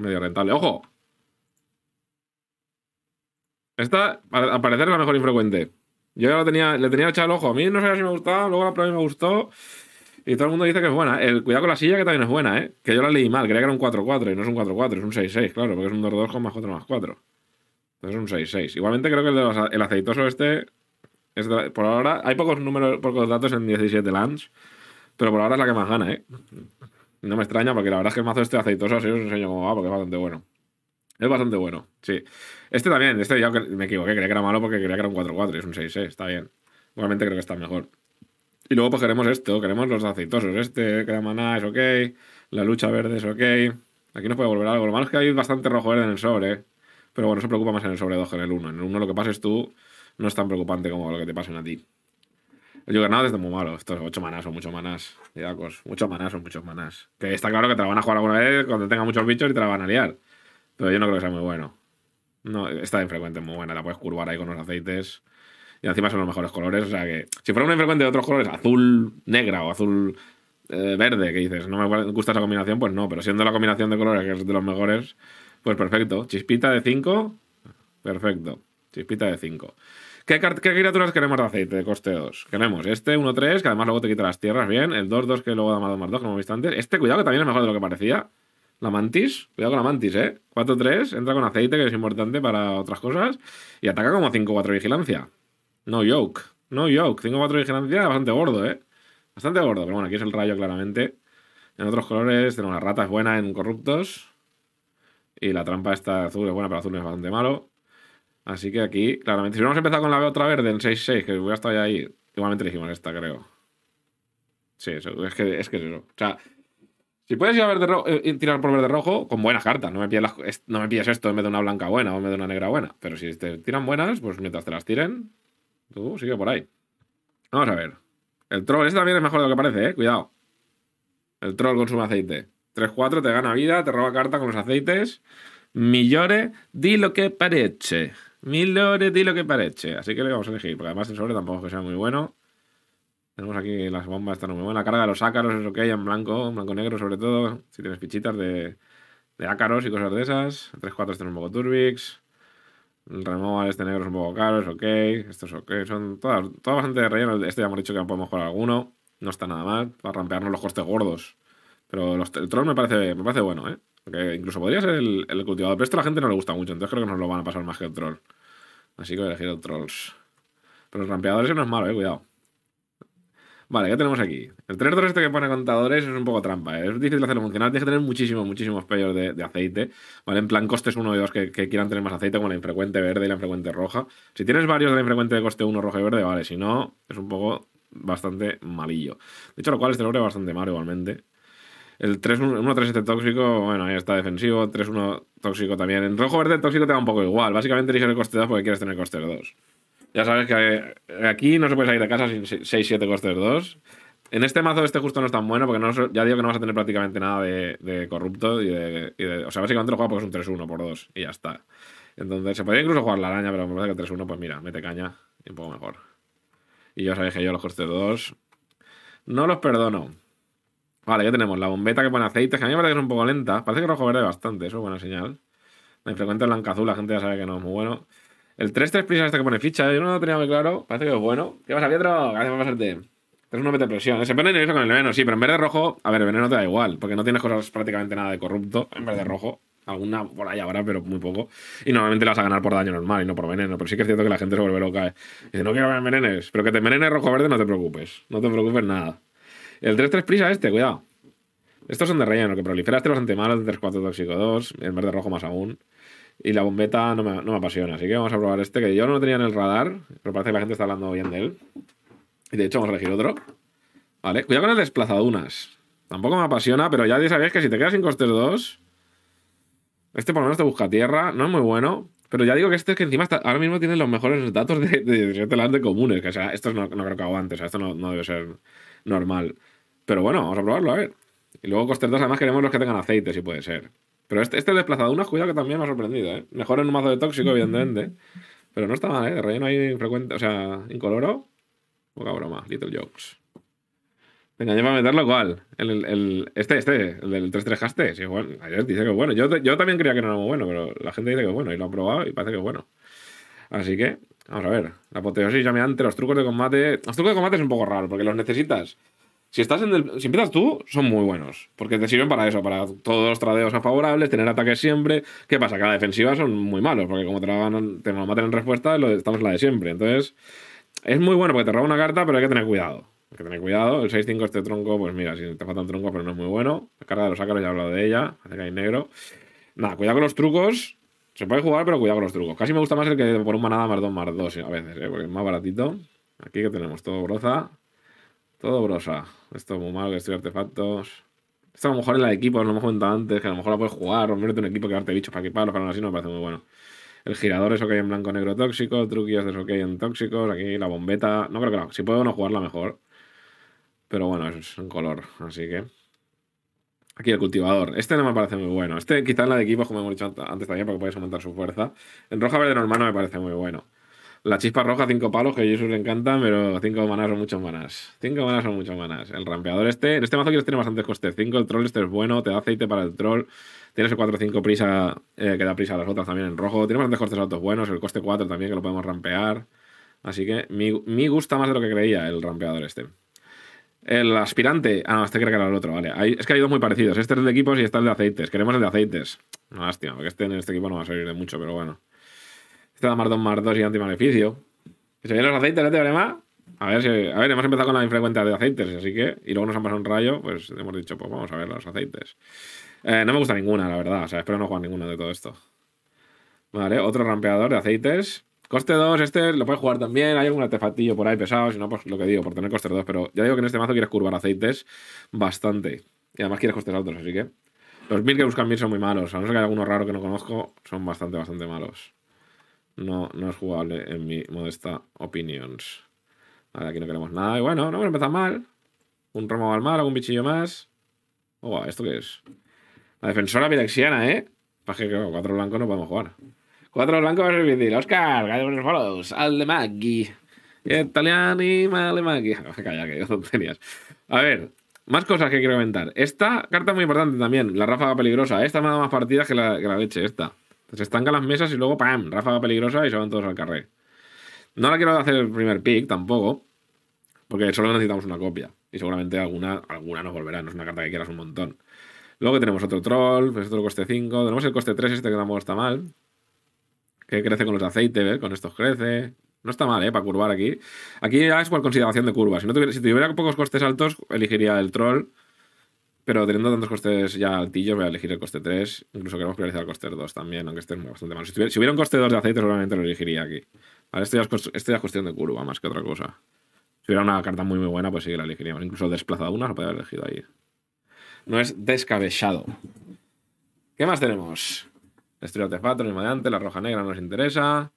Medio rentable. ¡Ojo! Esta, al parecer, es la mejor infrecuente. Yo ya lo tenía, le tenía echado el ojo. A mí no sé si me gustaba, luego la y me gustó. Y todo el mundo dice que es buena. El cuidado con la silla que también es buena, ¿eh? Que yo la leí mal, creía que era un 4-4 y no es un 4-4, es un 6-6, claro, porque es un 2-2 con más 4 más 4. Entonces es un 6-6. Igualmente creo que el, de los, el aceitoso este, por ahora, hay pocos números, pocos datos en 17 lands, pero por ahora es la que más gana, ¿eh? No me extraña porque la verdad es que el mazo este aceitoso así os enseño cómo va ah, porque es bastante bueno. Es bastante bueno, sí. Este también, este ya me equivoqué, creía que era malo porque creía que era un 4-4 es un 6-6, está bien. Igualmente creo que está mejor. Y luego pues esto, queremos los aceitosos. Este, que maná es ok, la lucha verde es ok. Aquí nos puede volver algo. Lo malo es que hay bastante rojo verde en el sobre, ¿eh? pero bueno, se preocupa más en el sobre 2 que en el 1. En el 1 lo que pases tú no es tan preocupante como lo que te pasen a ti. Yo ganado desde muy malo, estos 8 manas o muchos manas muchos manas o muchos manas Que está claro que te la van a jugar alguna vez cuando tenga muchos bichos y te la van a liar. Pero yo no creo que sea muy bueno. No, está infrecuente, muy buena. La puedes curvar ahí con los aceites. Y encima son los mejores colores. O sea que. Si fuera una infrecuente de otros colores, azul negra o azul eh, verde, que dices, no me gusta esa combinación, pues no. Pero siendo la combinación de colores que es de los mejores, pues perfecto. Chispita de 5, perfecto. Chispita de 5. ¿Qué, criaturas queremos de aceite de coste 2? Queremos este 1-3, que además luego te quita las tierras, bien. El 2-2 que luego da más 2 más 2, como visto antes. Este, cuidado, que también es mejor de lo que parecía. La mantis, cuidado con la mantis, ¿eh? 4-3, entra con aceite, que es importante para otras cosas. Y ataca como 5-4 vigilancia. No yoke, no yoke. 5-4 vigilancia, bastante gordo, ¿eh? Bastante gordo, pero bueno, aquí es el rayo claramente. En otros colores tenemos rata, es buena en corruptos. Y la trampa está azul es buena, pero azul es bastante malo. Así que aquí, claramente, si hubiéramos empezado con la otra verde en 6-6, que hubiera estado ya ahí, igualmente elegimos esta, creo. Sí, es que es que eso. O sea, si puedes ir a verde rojo, eh, tirar por verde rojo con buenas cartas, no me, pillas no me esto en vez de una blanca buena o en vez de una negra buena. Pero si te tiran buenas, pues mientras te las tiren, tú sigue por ahí. Vamos a ver. El troll, este también es mejor de lo que parece, eh. Cuidado. El troll consume aceite. 3-4, te gana vida, te roba carta con los aceites. Millore, di lo que pareche Mil dólares y lo que parece. Así que le vamos a elegir, porque además el sobre tampoco que sea muy bueno. Tenemos aquí las bombas, están muy buenas. La carga de los ácaros es lo en blanco, en blanco negro sobre todo. Si tienes pichitas de, ácaros y cosas de esas. 3-4 este un poco turbix. El removal este negro es un poco caro, es ok. esto es ok. Son todas, todas bastante rellenos Este ya hemos dicho que podemos jugar alguno. No está nada mal. Para rampearnos los costes gordos. Pero los, el troll me parece, me parece bueno, ¿eh? incluso podría ser el, cultivador, pero esto a la gente no le gusta mucho, entonces creo que nos lo van a pasar más que el troll. Así que voy a elegir trolls. Pero los rampeadores no es malo, eh, cuidado. Vale, ¿qué tenemos aquí? El 3-2 este que pone contadores es un poco trampa. Eh. Es difícil hacerlo funcionar. Tienes que tener muchísimos, muchísimos payos de, aceite. ¿Vale? En plan, costes 1 y 2 que, quieran tener más aceite, con la infrecuente verde y la infrecuente roja. Si tienes varios de la infrecuente de coste 1 rojo y verde, vale. Si no, es un poco bastante malillo. De hecho, lo cual este logro es bastante malo igualmente. El 1-3-7 este tóxico, bueno, ahí está defensivo. 3-1 tóxico también. En rojo-verde tóxico te da un poco igual. Básicamente eliges el coste 2 porque quieres tener coste 2. Ya sabes que eh, aquí no se puede salir de casa sin 6-7 costes 2. En este mazo este justo no es tan bueno porque ya digo que no vas a tener prácticamente nada de, corrupto. Y de, y de, o sea, básicamente lo juegas porque es un 3-1 por 2 y ya está. Entonces se podría incluso jugar la araña, pero me parece que el 3-1 pues mira, mete caña y un poco mejor. Y ya sabéis que yo los costes 2 no los perdono. Vale, ya tenemos? La bombeta que pone aceite, que a mí me parece que es un poco lenta. Parece que rojo verde bastante, eso es buena señal. Me frecuente blanca azul, la gente ya sabe que no es muy bueno. El 3-3 prisa este que pone ficha, eh, yo no lo tenía muy claro. Parece que es bueno. ¿Qué pasa, Pietro? Gracias por pasarte. tres no mete presión. ese pone nervioso con el veneno, sí, pero en verde rojo. A ver, veneno te da igual, porque no tienes cosas prácticamente nada de corrupto en verde rojo. Alguna por ahí ahora pero muy poco. Y normalmente la vas a ganar por daño normal y no por veneno. Pero sí que es cierto que la gente se vuelve loca. y eh. Dice, no quiero ver venenes. Pero que te envenene rojo verde, no te preocupes. No te preocupes nada. El 3-3 prisa este, cuidado. Estos son de relleno, que prolifera los este bastante malo, el este 3-4 tóxico 2, el verde rojo más aún. Y la bombeta no me, apasiona, así que vamos a probar este, que yo no lo tenía en el radar, pero parece que la gente está hablando bien de él. Y de hecho vamos a elegir otro. Vale, cuidado con el desplazadunas. Tampoco me apasiona, pero ya sabéis que si te quedas sin costes 2... Este por lo menos te busca tierra, no es muy bueno. Pero ya digo que este es que encima ahora mismo tiene los mejores datos de, de 17 comunes. Que, o sea, esto no, no creo que hago o sea, esto no, no debe ser normal. Pero bueno, vamos a probarlo, a ver. Y luego coster 2, además queremos los que tengan aceite, si puede ser. Pero este, este desplazado una cuidado que también me ha sorprendido, ¿eh? Mejor en un mazo de tóxico, evidentemente. Pero no está mal, ¿eh? De relleno hay frecuente, o sea, incoloro. Poca broma, little jokes. Venga, lleva a meterlo cual. El, este, este, el del 3-3 haste. Sí, ayer dice que es bueno. Yo, también creía que no era muy bueno, pero la gente dice que es bueno y lo han probado y parece que es bueno. Así que, vamos a ver. La apoteosis llameante, los trucos de combate. Los trucos de combate es un poco raro porque los necesitas si, estás en si empiezas tú, son muy buenos, porque te sirven para eso, para todos los tradeos a favorables, tener ataques siempre. ¿Qué pasa? Que la defensiva son muy malos, porque como te la, te maten en respuesta, estamos en la de siempre. Entonces, es muy bueno porque te roba una carta, pero hay que tener cuidado. Hay que tener cuidado. El 6-5 este tronco, pues mira, si te faltan troncos, pero no es muy bueno. La carga de los ácaros, ya he hablado de ella, hace que hay negro. Nada, cuidado con los trucos. Se puede jugar, pero cuidado con los trucos. Casi me gusta más el que por un manada más dos más dos a veces, ¿eh? porque es más baratito. Aquí que tenemos todo broza. Todo brosa. Esto es muy malo que estoy artefactos. Esto a lo mejor es la de equipos, lo hemos comentado antes, que a lo mejor la puedes jugar, romperte un equipo, arte bichos para equiparlo, pero aún así no me parece muy bueno. El girador es ok en blanco negro tóxico, truquillos es ok en tóxicos, aquí la bombeta. No creo que no, si puedo no jugarla mejor. Pero bueno, es un color, así que. Aquí el cultivador. Este no me parece muy bueno. Este quizás la de equipos, como hemos dicho antes también, para que puedes aumentar su fuerza. En roja verde normal no me parece muy bueno. La chispa roja, cinco palos, que a Jesús le encanta, pero cinco manas son muchas manas. Cinco manas son muchas manas. El rampeador este, en este mazo quieres tener bastantes costes. Cinco, el troll este es bueno, te da aceite para el troll. Tienes el 4-5 prisa, eh, que da prisa a las otras también en rojo. Tiene bastantes costes altos buenos, el coste 4 también, que lo podemos rampear. Así que mi, gusta más de lo que creía el rampeador este. El aspirante. Ah, no, este creo que era el otro, vale. es que hay dos muy parecidos. Este es el de equipos y este es el de aceites. Queremos el de aceites. lástima, porque este en este equipo no va a servir de mucho, pero bueno. Este da más 2 más 2 y anti se ven los aceites, te teorema? A ver, si, a ver, hemos empezado con la infrecuente de aceites, así que. Y luego nos han pasado un rayo, pues hemos dicho, pues vamos a ver los aceites. Eh, no me gusta ninguna, la verdad. O sea, espero no jugar ninguna de todo esto. Vale, otro rampeador de aceites. Coste 2, este lo puedes jugar también. Hay algún artefactillo por ahí pesado, si no, pues lo que digo, por tener coste 2. Pero ya digo que en este mazo quieres curvar aceites bastante. Y además quieres costes altos, así que. Los mil que buscan mil son muy malos. A no ser que hay alguno raro que no conozco, son bastante, bastante malos no, es jugable en mi modesta opinión. aquí no queremos nada. Y bueno, no hemos empezado mal. Un ramo al mar, algún bichillo más. Oh, ¿esto qué es? La defensora pirexiana, ¿eh? Para que cuatro blancos no podemos jugar. Cuatro blancos va a difícil. Oscar, follows. Al de Maggi. Italiani, male Calla, que tonterías. A ver, más cosas que quiero comentar. Esta carta es muy importante también, la ráfaga peligrosa. Esta me dado más partidas que la, que la leche, esta. Pues se estancan las mesas y luego, ¡pam! Ráfaga peligrosa y se van todos al carrer. No la quiero hacer el primer pick tampoco, porque solo necesitamos una copia. Y seguramente alguna, alguna nos volverá, no es una carta que quieras un montón. Luego tenemos otro troll, pues otro coste 5. Tenemos el coste 3, este que tampoco está mal. Que crece con los aceites, ¿ver? con estos crece. No está mal, ¿eh? Para curvar aquí. Aquí ya es por consideración de curvas. si tuviera pocos costes altos, elegiría el troll pero teniendo tantos costes ya altillos, voy a elegir el coste 3. Incluso queremos priorizar el coste 2 también, aunque esté bastante malo. Si, hubiera un coste 2 de aceites, seguramente lo elegiría aquí. Vale, esto, ya es, cuestión de curva, más que otra cosa. Si hubiera una carta muy muy buena, pues sí que la elegiríamos. Incluso desplazada una, la podría haber elegido ahí. No es descabellado. ¿Qué más tenemos? Destruir artefactos, el antes, la roja negra no nos interesa.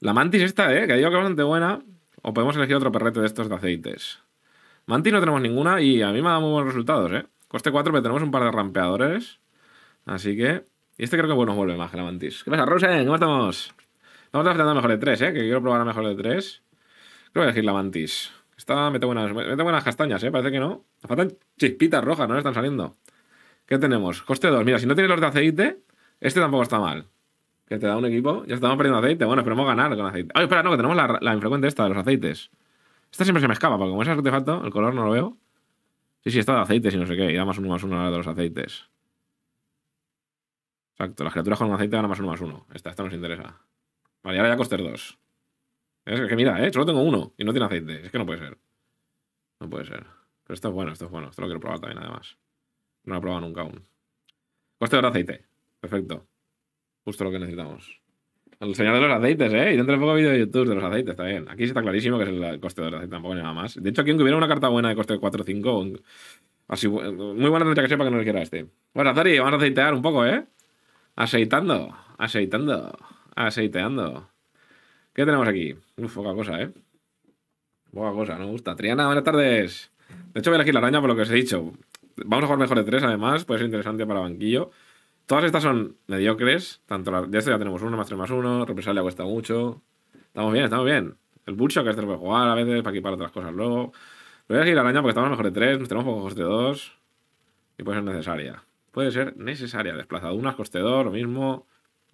La mantis esta, ¿eh? Que digo que es bastante buena. O podemos elegir otro perrete de estos de aceites. Mantis no tenemos ninguna y a mí me ha dado muy buenos resultados, ¿eh? Coste 4, pero tenemos un par de rampeadores. Así que... Y este creo que bueno vuelve más que la mantis. ¿Qué pasa, Rosen? ¿Cómo estamos? Estamos trabajando mejor de 3, ¿eh? Que quiero probar a mejor de 3. Creo que voy a elegir la mantis. Está... Mete buenas, mete buenas castañas, ¿eh? Parece que no. Nos faltan chispitas rojas, no le están saliendo. ¿Qué tenemos? Coste 2. Mira, si no tienes los de aceite, este tampoco está mal. Que te da un equipo. Ya estamos perdiendo aceite. Bueno, esperemos ganar con aceite. Ay, espera, no, que tenemos la, infrecuente esta de los aceites. Esta siempre se me escapa, porque como es artefacto, el color no lo veo. Sí, sí, está de aceites y no sé qué. Y da más uno más uno a la de los aceites. Exacto, las criaturas con un aceite dan más uno más uno. Esta, esta nos interesa. Vale, y ahora ya coster dos. Es que mira, ¿eh? Solo tengo uno y no tiene aceite. Es que no puede ser. No puede ser. Pero esto es bueno, esto es bueno. Esto lo quiero probar también, además. No lo he probado nunca aún. Coste de aceite. Perfecto. Justo lo que necesitamos. El señor de los aceites, ¿eh? Y dentro de poco vídeo de YouTube de los aceites, está bien. Aquí está clarísimo que es el coste de los aceites, tampoco hay nada más. De hecho, quien hubiera una carta buena de coste 4 o 5, así, muy buena tendría que ser para que no le quiera este. Bueno, Zori, vamos a aceitear un poco, ¿eh? Aceitando, aceitando, aceiteando. ¿Qué tenemos aquí? Uf, poca cosa, ¿eh? Poca cosa, no me gusta. Triana, buenas tardes. De hecho, voy a elegir la araña por lo que os he dicho. Vamos a jugar mejor de tres, además. Puede ser interesante para banquillo. Todas estas son mediocres. Tanto de esto ya tenemos uno, más tres más 1. Represalia cuesta mucho. Estamos bien, estamos bien. El Bucho, que este lo puede jugar a veces, para equipar otras cosas luego. Voy a elegir araña porque estamos mejor de 3, tenemos poco coste dos. Y puede ser necesaria. Puede ser necesaria. Desplazadunas, coste 2, lo mismo.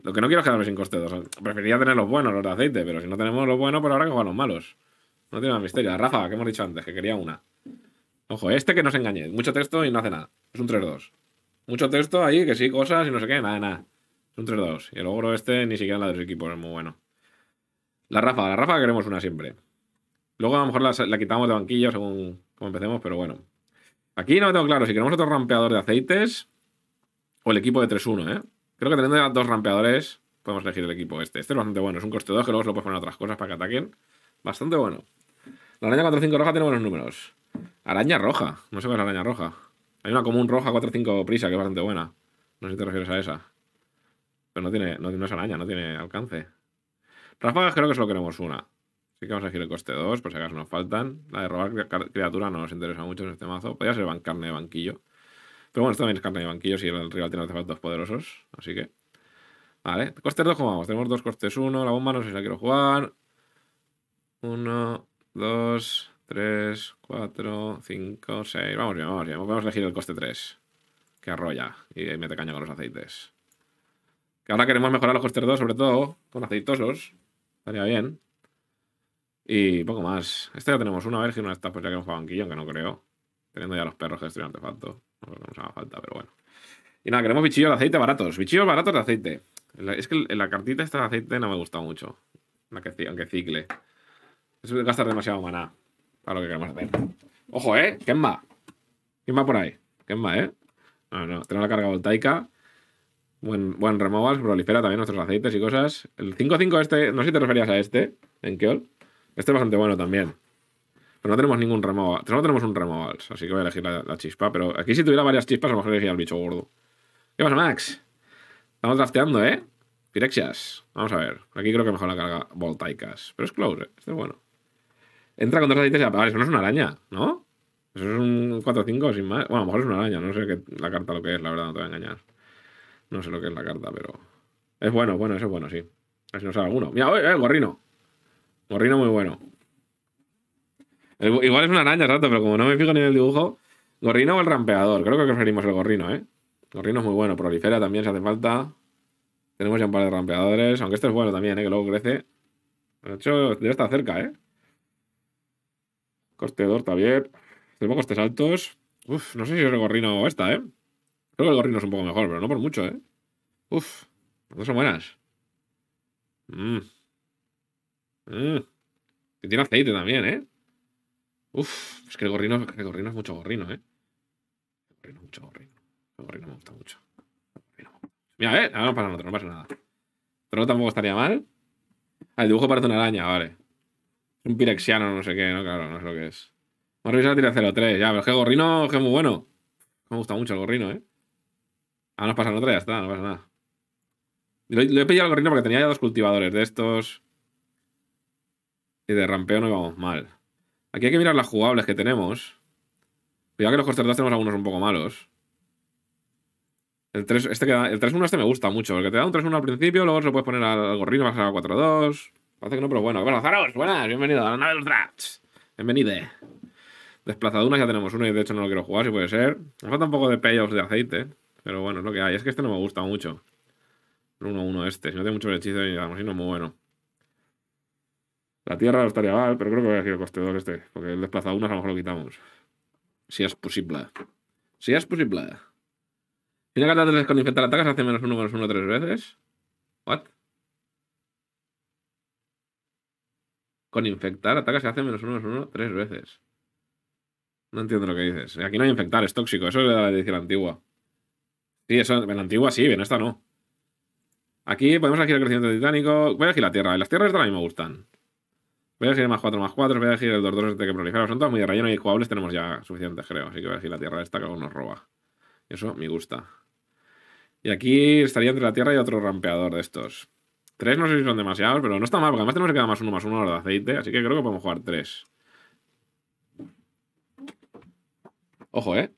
Lo que no quiero es quedarme sin coste 2. Preferiría tener los buenos, los de aceite, pero si no tenemos los buenos, pues ahora que jugar los malos. No tiene más misterio. Rafa, que hemos dicho antes, que quería una. Ojo, este que no se engañe. Mucho texto y no hace nada. Es un 3-2. Mucho texto ahí, que sí, cosas y no sé qué, nada, nada. Es un 3-2. Y el ogro este ni siquiera la de los equipos, es muy bueno. La Rafa, la Rafa queremos una siempre. Luego a lo mejor la, quitamos de banquillo según como empecemos, pero bueno. Aquí no me tengo claro si queremos otro rampeador de aceites o el equipo de 3-1, ¿eh? Creo que teniendo dos rampeadores podemos elegir el equipo este. Este es bastante bueno. Es un coste 2 que luego lo puedes poner a otras cosas para que ataquen. Bastante bueno. La araña 4-5 roja tiene buenos números. Araña roja. No sé cuál es la araña roja. Hay una común roja 4-5 prisa que es bastante buena. No sé si te refieres a esa. Pero no tiene, no, es araña, no tiene alcance. Ráfagas creo que solo queremos una. Así que vamos a elegir el coste 2, por si acaso nos faltan. La de robar criatura no nos interesa mucho en este mazo. Podría ser carne de banquillo. Pero bueno, esto también es carne de banquillo si el rival tiene dos poderosos. Así que... Vale, costes 2 jugamos. Tenemos dos costes 1. La bomba no sé si la quiero jugar. 1, 2... 3, 4, 5, 6. Vamos bien, vamos bien. Vamos a elegir el coste 3. Que arrolla y mete caña con los aceites. Que ahora queremos mejorar los costes 2, sobre todo con aceitosos. Estaría bien. Y poco más. Este ya tenemos una vez y una está pues ya que hemos jugado banquillo, aunque no creo. Teniendo ya los perros que destruyen artefacto. No creo que nos haga falta, pero bueno. Y nada, queremos bichillos de aceite baratos. Bichillos baratos de aceite. Es que en la cartita esta de aceite no me gusta mucho. aunque cicle. Eso Es gastar demasiado maná a lo que queremos hacer. Ojo, ¿eh? ¿Quién va ¿Quién va por ahí? ¿Quién eh? Ah, no, tenemos la carga voltaica. Buen, buen removal, prolifera también nuestros aceites y cosas. El 5-5 este, no sé si te referías a este, en Keol. Este es bastante bueno también. Pero no tenemos ningún removal. No tenemos un removal, así que voy a elegir la, chispa. Pero aquí si tuviera varias chispas, a lo mejor elegiría al bicho gordo. ¿Qué pasa, Max? Estamos drafteando, ¿eh? Pirexias. Vamos a ver. Aquí creo que mejor la carga voltaicas. Pero es close, ¿eh? Este es bueno. Entra con dos aceites y vale, eso no es una araña, ¿no? Eso es un 4-5 sin más. Bueno, a lo mejor es una araña, no sé qué, la carta lo que es, la verdad, no te voy a engañar. No sé lo que es la carta, pero. Es bueno, bueno, eso es bueno, sí. A ver si no sale alguno. Mira, oye, el eh, gorrino. Gorrino muy bueno. igual es una araña, rato, pero como no me fijo ni en el dibujo. Gorrino o el rampeador. Creo que preferimos el gorrino, ¿eh? Gorrino es muy bueno. Prolifera también si hace falta. Tenemos ya un par de rampeadores. Aunque este es bueno también, ¿eh? Que luego crece. De hecho, debe estar cerca, ¿eh? Coste está también. Tenemos costes altos. Uf, no sé si es el gorrino o esta, ¿eh? Creo que el gorrino es un poco mejor, pero no por mucho, ¿eh? Uf, no son buenas. Mmm. Mmm. Tiene aceite también, ¿eh? Uf, es que el gorrino, el gorrino es mucho gorrino, ¿eh? El gorrino es mucho gorrino. El gorrino me gusta mucho. Mira, eh, ahora no pasa nada, no pasa nada. Pero tampoco estaría mal. Ah, el dibujo parece una araña, vale. Un pirexiano, no sé qué, no, claro, no sé lo que es. a tirar 0-3, ya, pero es que Gorrino es que es muy bueno. Me gusta mucho el Gorrino, ¿eh? Ah, nos pasan otra, ya está, no pasa nada. Le he pillado al Gorrino porque tenía ya dos cultivadores de estos. Y de rampeo no íbamos mal. Aquí hay que mirar las jugables que tenemos. Cuidado que los costes 2 tenemos algunos un poco malos. El 3-1 este, el 3 -1 este me gusta mucho, porque te da un 3-1 al principio, luego se lo puedes poner al gorrino, vas a 4-2. Parece que no, pero bueno. Bueno, Zaros, buenas, bienvenido a la nave de los drafts. Bienvenide. Desplazadunas ya tenemos uno y de hecho no lo quiero jugar, si puede ser. Me falta un poco de payoffs de aceite, pero bueno, es lo que hay. Es que este no me gusta mucho. El 1-1 este. Si no tiene mucho hechizo y no es muy bueno. La tierra estaría mal, pero creo que voy a elegir el coste 2 este, porque el desplazadunas a lo mejor lo quitamos. Si es posible. Si es posible. Si que carta con infectar ataques hace menos 1 menos 1 tres veces. ¿What? Con infectar ataca se hace menos uno, menos uno tres veces. No entiendo lo que dices. Aquí no hay infectar, es tóxico. Eso es la edición antigua. Sí, eso en la antigua sí, en esta no. Aquí podemos elegir el crecimiento titánico. Voy a elegir la tierra. Las tierras de mí me gustan. Voy a elegir más 4 más 4. Voy a elegir el 2 2 este que prolifera. Son todas muy de relleno y jugables. Tenemos ya suficientes, creo. Así que voy a elegir la tierra esta que aún nos roba. Eso me gusta. Y aquí estaría entre la tierra y otro rampeador de estos. Tres no sé si son demasiados, pero no está mal, porque además tenemos que dar más uno más uno a de aceite, así que creo que podemos jugar tres. Ojo, ¿eh?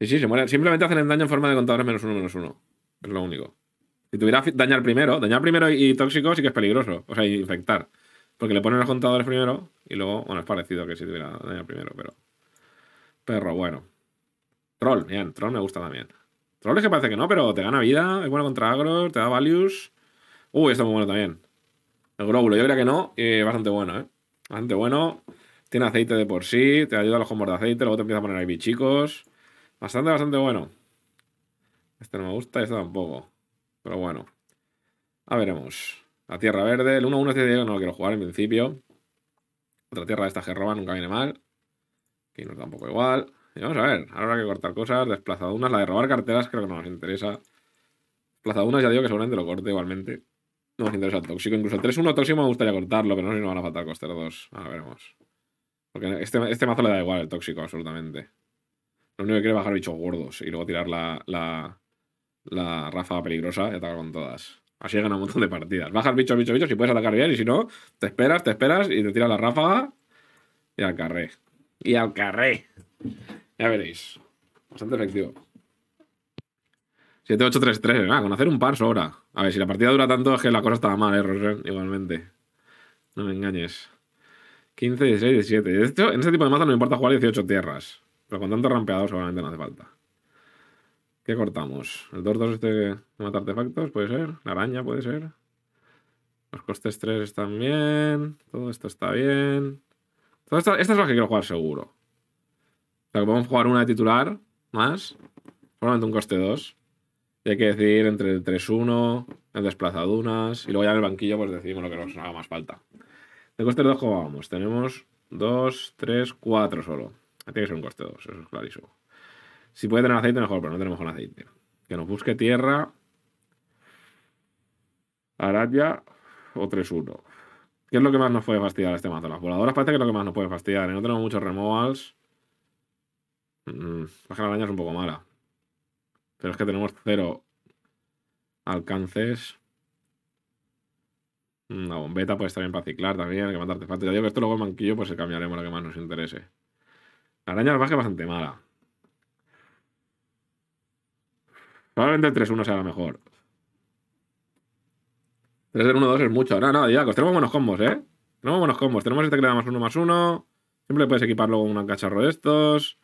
Sí, sí, se mueren. Simplemente hacen el daño en forma de contadores menos uno, menos uno. Es lo único. Si tuviera dañar primero, dañar primero y, tóxico sí que es peligroso. O sea, infectar. Porque le ponen los contadores primero y luego, bueno, es parecido que si tuviera dañar primero, pero. Perro, bueno. Troll, bien, troll me gusta también. Troll es que parece que no, pero te gana vida, es bueno contra agro. te da values. Uy, está muy bueno también. El glóbulo, yo diría que no, eh, bastante bueno, ¿eh? Bastante bueno. Tiene aceite de por sí, te ayuda a los combos de aceite, luego te empieza a poner ahí bichicos. Bastante, bastante bueno. Este no me gusta, este tampoco. Pero bueno. A veremos. La tierra verde, el 1-1 este no lo quiero jugar en principio. Otra tierra de esta que roba, nunca viene mal. Que no da un igual. Y vamos a ver, ahora hay que cortar cosas. Desplazadunas, la de robar carteras creo que no nos interesa. Desplazadunas ya digo que seguramente lo corte igualmente. No me interesa el tóxico. Incluso el 3-1 tóxico me gustaría cortarlo, pero no sé si nos van a faltar coster 2. Ahora veremos. Porque este, este mazo le da igual el tóxico, absolutamente. Lo único que quiere es bajar bichos gordos y luego tirar la, la, la ráfaga peligrosa y atacar con todas. Así gana un montón de partidas. Bajas bichos, bichos, bichos y puedes atacar bien. Y si no, te esperas, te esperas y te tiras la ráfaga y al carré. Y al carré. Ya veréis. Bastante efectivo. 7-8-3-3, con un par sobra. A ver, si la partida dura tanto es que la cosa estaba mal, eh, Rosen, igualmente. No me engañes. 15, 16, 17. De hecho, en este tipo de mazo no me importa jugar 18 tierras. Pero con tanto rampeado seguramente no hace falta. ¿Qué cortamos? El 2-2 este de matar artefactos, puede ser. La araña, puede ser. Los costes 3 están bien. Todo esto está bien. esto esta, es la que quiero jugar seguro. O sea, que podemos jugar una de titular más. Solamente un coste 2 hay que decidir entre el 3-1, el desplazadunas, y luego ya en el banquillo pues decidimos lo que nos haga más falta. De coste 2, ¿cómo vamos? Tenemos 2, 3, 4 solo. Tiene que ser un coste 2, eso es clarísimo. Si puede tener aceite, mejor, pero no tenemos con aceite. Que nos busque tierra. araña o 3-1. ¿Qué es lo que más nos puede fastidiar este mazo? Las voladoras parece que es lo que más nos puede fastidiar. ¿eh? No tenemos muchos removals. Mm, que mm, la araña es un poco mala. Pero es que tenemos cero alcances. Una bombeta estar bien para ciclar también, que mandarte falta. Ya digo que esto luego en manquillo, pues cambiaremos lo que más nos interese. La araña salvaje es bastante mala. Probablemente el 3-1 sea la mejor. 3-1-2 es mucho. No, no, ya, tenemos buenos combos, ¿eh? Tenemos buenos combos. Tenemos este que le da más uno más uno. Siempre puedes equiparlo con un cacharro de estos.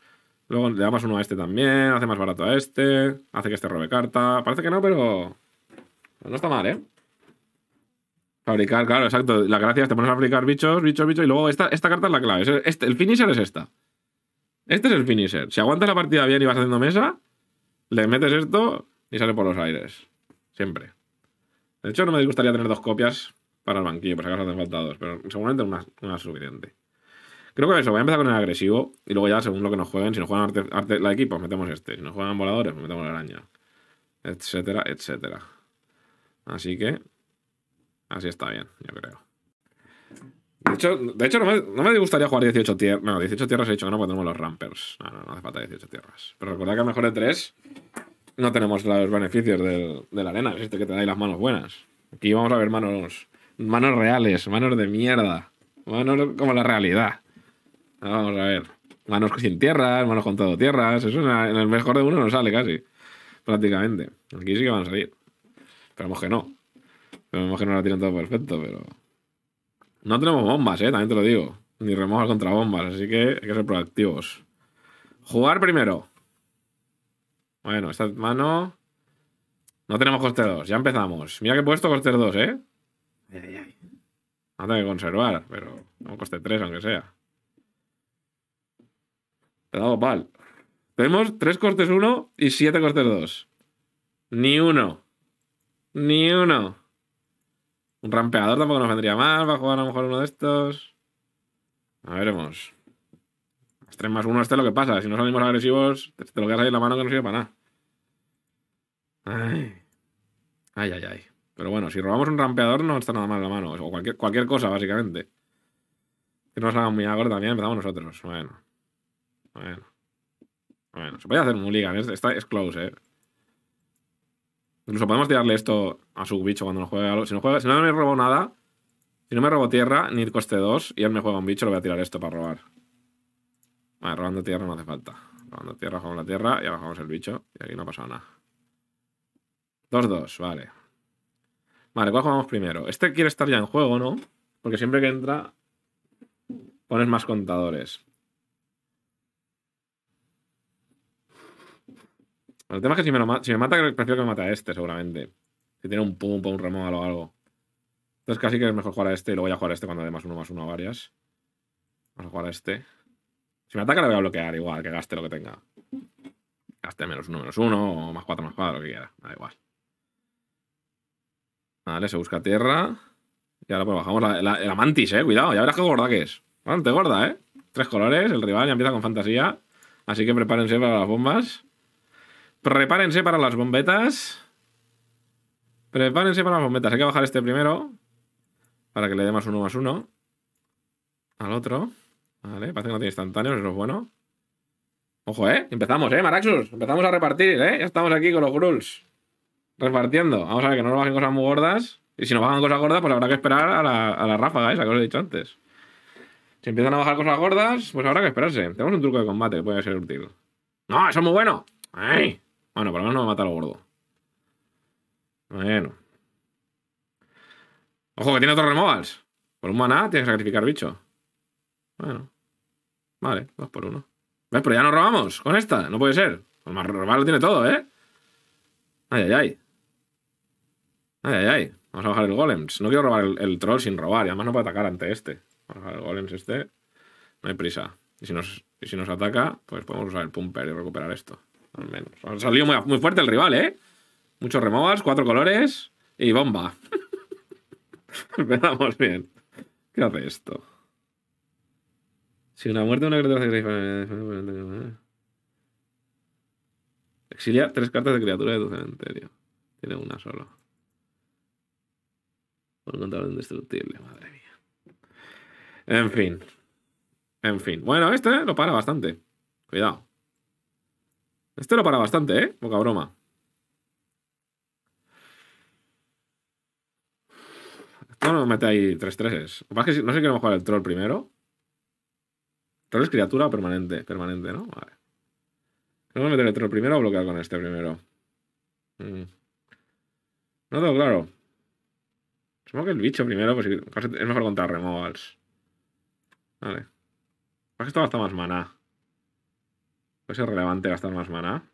Luego le damos uno a este también, hace más barato a este, hace que este robe carta. Parece que no, pero. No está mal, ¿eh? Fabricar, claro, exacto. La gracia es te pones a fabricar bichos, bichos, bichos. Y luego esta, esta carta es la clave. Este, el finisher es esta. Este es el finisher. Si aguantas la partida bien y vas haciendo mesa, le metes esto y sale por los aires. Siempre. De hecho, no me gustaría tener dos copias para el banquillo, por si acaso hacen falta dos, pero seguramente una, una es suficiente. Creo que eso, voy a empezar con el agresivo y luego ya según lo que nos jueguen, si nos juegan arte, la equipo, metemos este, si nos juegan voladores, pues metemos la araña, etcétera, etcétera. Así que así está bien, yo creo. De hecho, no, me, gustaría jugar 18 tierras. Bueno, 18 tierras he dicho que no, porque tenemos los rampers. No, no, hace falta 18 tierras. Pero recordad que a mejor de 3 no tenemos los beneficios del, de la arena, es este que te dais las manos buenas. Aquí vamos a ver manos, manos reales, manos de mierda, manos como la realidad. Vamos a ver. Manos sin tierras, manos con todo tierras. Eso en el mejor de uno no sale casi. Prácticamente. Aquí sí que van a salir. Esperemos que no. Esperemos que no la tienen todo perfecto, pero. No tenemos bombas, eh, también te lo digo. Ni remojas contra bombas, así que hay que ser proactivos. Jugar primero. Bueno, esta mano. No tenemos coste 2, ya empezamos. Mira que he puesto coste 2, ¿eh? No tengo que conservar, pero no coste 3 aunque sea. He dado pal. Tenemos tres cortes 1 y siete cortes 2. Ni uno. Ni uno. Un rampeador tampoco nos vendría mal. Va a jugar a lo mejor uno de estos. A veremos. Más 3 más 1, este es lo que pasa. Si no salimos agresivos, te lo quedas ahí en la mano que no sirve para nada. Ay. Ay, ay, ay. Pero bueno, si robamos un rampeador no está nada mal la mano. O cualquier, cualquier cosa, básicamente. Que no nos un muy también, empezamos nosotros. Bueno. Bueno. Bueno, se puede hacer Mulligan. Es, está, es close, eh. Incluso podemos tirarle esto a su bicho cuando no juegue. Si no, juega, si no me robo nada, si no me robo tierra, ni coste 2, y él me juega un bicho, le voy a tirar esto para robar. Vale, robando tierra no hace falta. Robando tierra, jugamos la tierra y bajamos el bicho. Y aquí no ha pasado nada. 2-2, vale. Vale, ¿cuál jugamos primero? Este quiere estar ya en juego, ¿no? Porque siempre que entra, pones más contadores. El tema es que si me, mata, prefiero que me mate a este, seguramente. Si tiene un pum, un remol o algo. Entonces casi que es mejor jugar a este y luego voy a jugar a este cuando más uno más uno a varias. Vamos a jugar a este. Si me ataca le voy a bloquear igual, que gaste lo que tenga. Gaste menos uno, menos uno, o más cuatro, más cuatro, lo que quiera. da igual. Vale, se busca tierra. Y ahora pues bajamos la, la mantis, eh. Cuidado, ya verás qué gorda que es. Bastante gorda, eh. Tres colores, el rival ya empieza con fantasía. Así que prepárense para las bombas. Prepárense para las bombetas. Prepárense para las bombetas. Hay que bajar este primero. Para que le dé más uno más uno. Al otro. Vale, parece que no tiene instantáneos, eso es bueno. Ojo, ¿eh? Empezamos, ¿eh, Maraxus? Empezamos a repartir, ¿eh? Ya estamos aquí con los Gruls. Repartiendo. Vamos a ver que no nos bajen cosas muy gordas. Y si nos bajan cosas gordas, pues habrá que esperar a la, a la ráfaga esa que os he dicho antes. Si empiezan a bajar cosas gordas, pues habrá que esperarse. Tenemos un truco de combate que puede ser útil. ¡No! ¡Eso es muy bueno! ¡Ay! Bueno, por lo menos no me mata a lo gordo. Bueno. Ojo, que tiene otro removals. Por un maná tienes que sacrificar bicho. Bueno. Vale, dos por uno. ¿Ves? Pero ya nos robamos con esta. No puede ser. El pues más robar lo tiene todo, ¿eh? Ay, ay, ay. Ay, ay, ay. Vamos a bajar el golems. No quiero robar el, troll sin robar. Y además no puedo atacar ante este. Vamos a bajar el golems este. No hay prisa. Y si y si nos ataca, pues podemos usar el pumper y recuperar esto al menos. Ha salido muy, fuerte el rival, ¿eh? Muchos removas, cuatro colores y bomba. Empezamos bien. ¿Qué hace esto? Si una muerte de una criatura... Exilia tres cartas de criatura de tu cementerio. Tiene una solo. Por control indestructible, madre mía. En fin. En fin. Bueno, este lo para bastante. Cuidado. Este lo para bastante, ¿eh? Poca broma. Esto no mete ahí 3 3 que es no sé si queremos jugar el troll primero. Troll es criatura permanente. Permanente, ¿no? Vale. ¿Queremos meter el troll primero o bloquear con este primero? Mm. No tengo claro. Supongo que el bicho primero, pues es mejor contra removals. Vale. Más que esto gasta más maná. Puede ser relevante gastar más mana.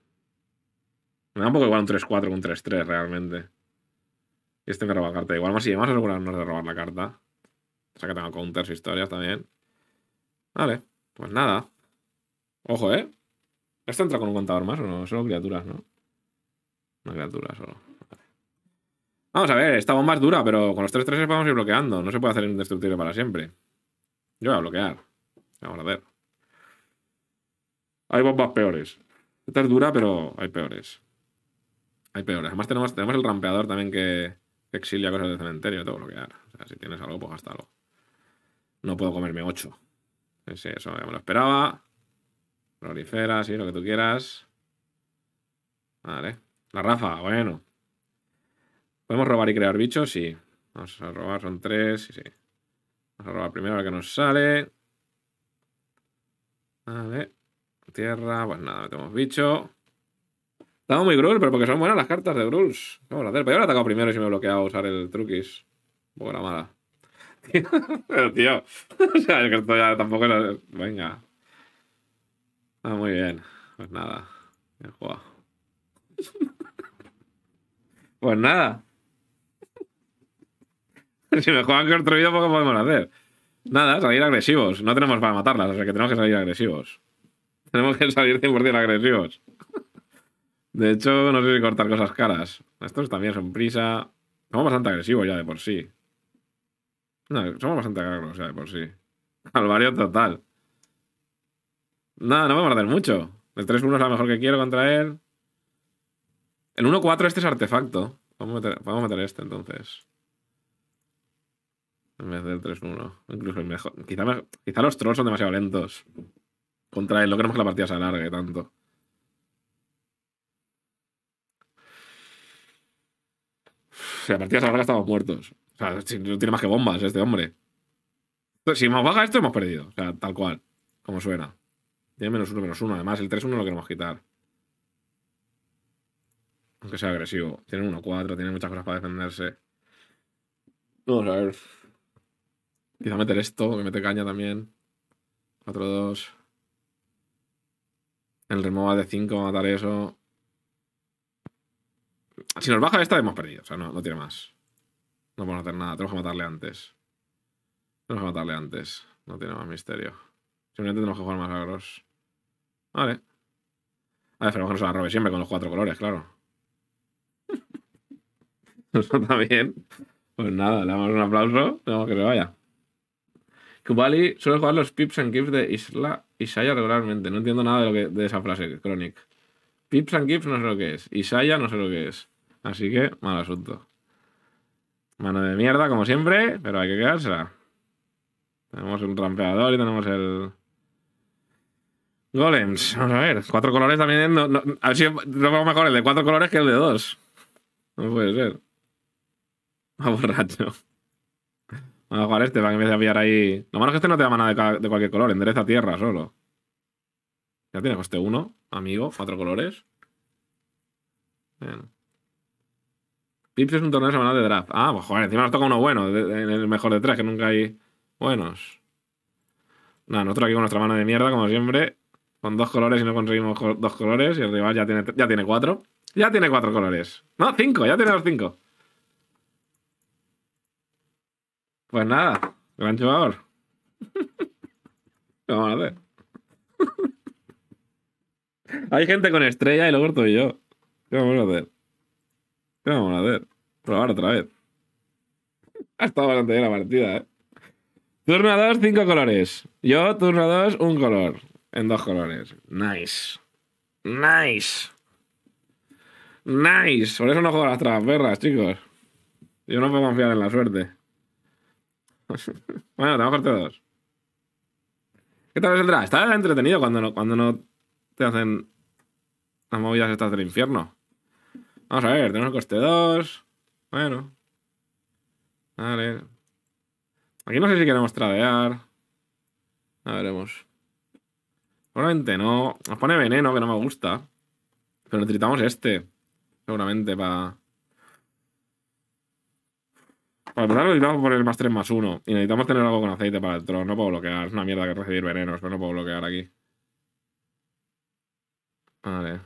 Me da un poco igual un 3-4 con un 3-3 realmente. Y este me roba carta. Igual más y más asegurarnos de robar la carta. O sea que tengo counters historias también. Vale, pues nada. Ojo, ¿eh? ¿Esto entra con un contador más o no? Solo criaturas, ¿no? Una criatura solo. Vamos a ver, esta bomba es dura, pero con los 3-3 vamos a ir bloqueando. No se puede hacer indestructible para siempre. Yo voy a bloquear. vamos a ver. Hay bombas peores. Esta es dura, pero hay peores. Hay peores. Además, tenemos, el rampeador también que, exilia cosas del cementerio. lo que bloquear. O sea, si tienes algo, pues gástalo. No puedo comerme ocho. Sí, eso ya me lo esperaba. Prolifera, sí, lo que tú quieras. Vale. La rafa, bueno. ¿Podemos robar y crear bichos? Sí. Vamos a robar, son tres, sí, sí. Vamos a robar primero ver que nos sale. Vale tierra, pues nada, metemos bicho. estamos muy Gruul, pero porque son buenas las cartas de Gruuls. Vamos a hacer? lo he atacado primero si me he bloqueado usar el truquis. Un poco mala. pero tío, o sea, es que esto ya tampoco es... Venga. Ah, muy bien. Pues nada. Bien jugado. pues nada. si me juegan construido, poco podemos hacer. Nada, salir agresivos. No tenemos para matarlas, o sea que tenemos que salir agresivos. Tenemos que salir 100% agresivos. De hecho, no sé si cortar cosas caras. Estos también son prisa. Somos bastante agresivos ya de por sí. somos bastante agresivos ya de por sí. Alvario total. No, no voy a perder mucho. El 3-1 es la mejor que quiero contra él. El 1-4 este es artefacto. Vamos meter, meter este entonces. En vez del 3-1. Incluso el mejor. quizá los trolls son demasiado lentos contra él. No queremos que la partida se alargue tanto. Si la partida se alarga, estamos muertos. O sea, no tiene más que bombas este hombre. Si nos baja esto, hemos perdido. O sea, tal cual. Como suena. Tiene menos uno, menos uno. Además, el 3-1 lo queremos quitar. Aunque sea agresivo. Tiene 1-4, tiene muchas cosas para defenderse. Vamos a ver. Quizá meter esto, que mete caña también. 4-2. El remova de 5, matar eso. Si nos baja esta, hemos perdido. O sea, no, no tiene más. No podemos hacer nada. Tenemos que matarle antes. Tenemos que matarle antes. No tiene más misterio. Simplemente tenemos que jugar más agros. Vale. A ver, pero mejor nos la robe siempre con los cuatro colores, claro. Eso también. Pues nada, le damos un aplauso. Tenemos que se vaya. Kubali suele jugar los pips and gips de Isla, Isaya regularmente. No entiendo nada de, lo que, de esa frase, Chronic. Pips and gips no sé lo que es. Isaya no sé lo que es. Así que, mal asunto. Mano de mierda, como siempre, pero hay que quedarse. Tenemos un trampeador y tenemos el... Golems, vamos a ver. Cuatro colores también. No, no, si mejor el de cuatro colores que el de dos. No puede ser. Más borracho. Este, Vamos a jugar este para que empiece a pillar ahí. Lo malo es que este no te da mana de, de cualquier color, endereza tierra solo. Ya tiene coste 1, amigo, cuatro colores. Bien. Pips es un torneo semanal de draft. Ah, pues joder, encima nos toca uno bueno, el mejor de tres, que nunca hay buenos. Nada, nosotros aquí con nuestra mano de mierda, como siempre, con dos colores y no conseguimos dos colores, y el rival ya tiene, ya tiene cuatro. Ya tiene cuatro colores. No, cinco, ya tiene los cinco. Pues nada, gran jugador. ¿Qué vamos a hacer? Hay gente con estrella y lo corto y yo. ¿Qué vamos a hacer? ¿Qué vamos a hacer? Probar otra vez. Ha estado bastante bien la partida, ¿eh? Turno 2, 5 colores. Yo, turno 2, un color. En dos colores. Nice. Nice. Nice. Por eso no juego a las trasperras, chicos. Yo no puedo confiar en la suerte. bueno, tenemos coste 2 ¿Qué tal saldrá? Está entretenido cuando no, cuando no te hacen las movidas estas del infierno. Vamos a ver, tenemos coste 2. Bueno. Vale. Aquí no sé si queremos tradear. A veremos. Seguramente no. Nos pone veneno, que no me gusta. Pero necesitamos este. Seguramente para... Para empezar necesitamos poner el más 3 más 1. Y necesitamos tener algo con aceite para el tron No puedo bloquear. Es una mierda que recibir venenos, pero no puedo bloquear aquí. Vale.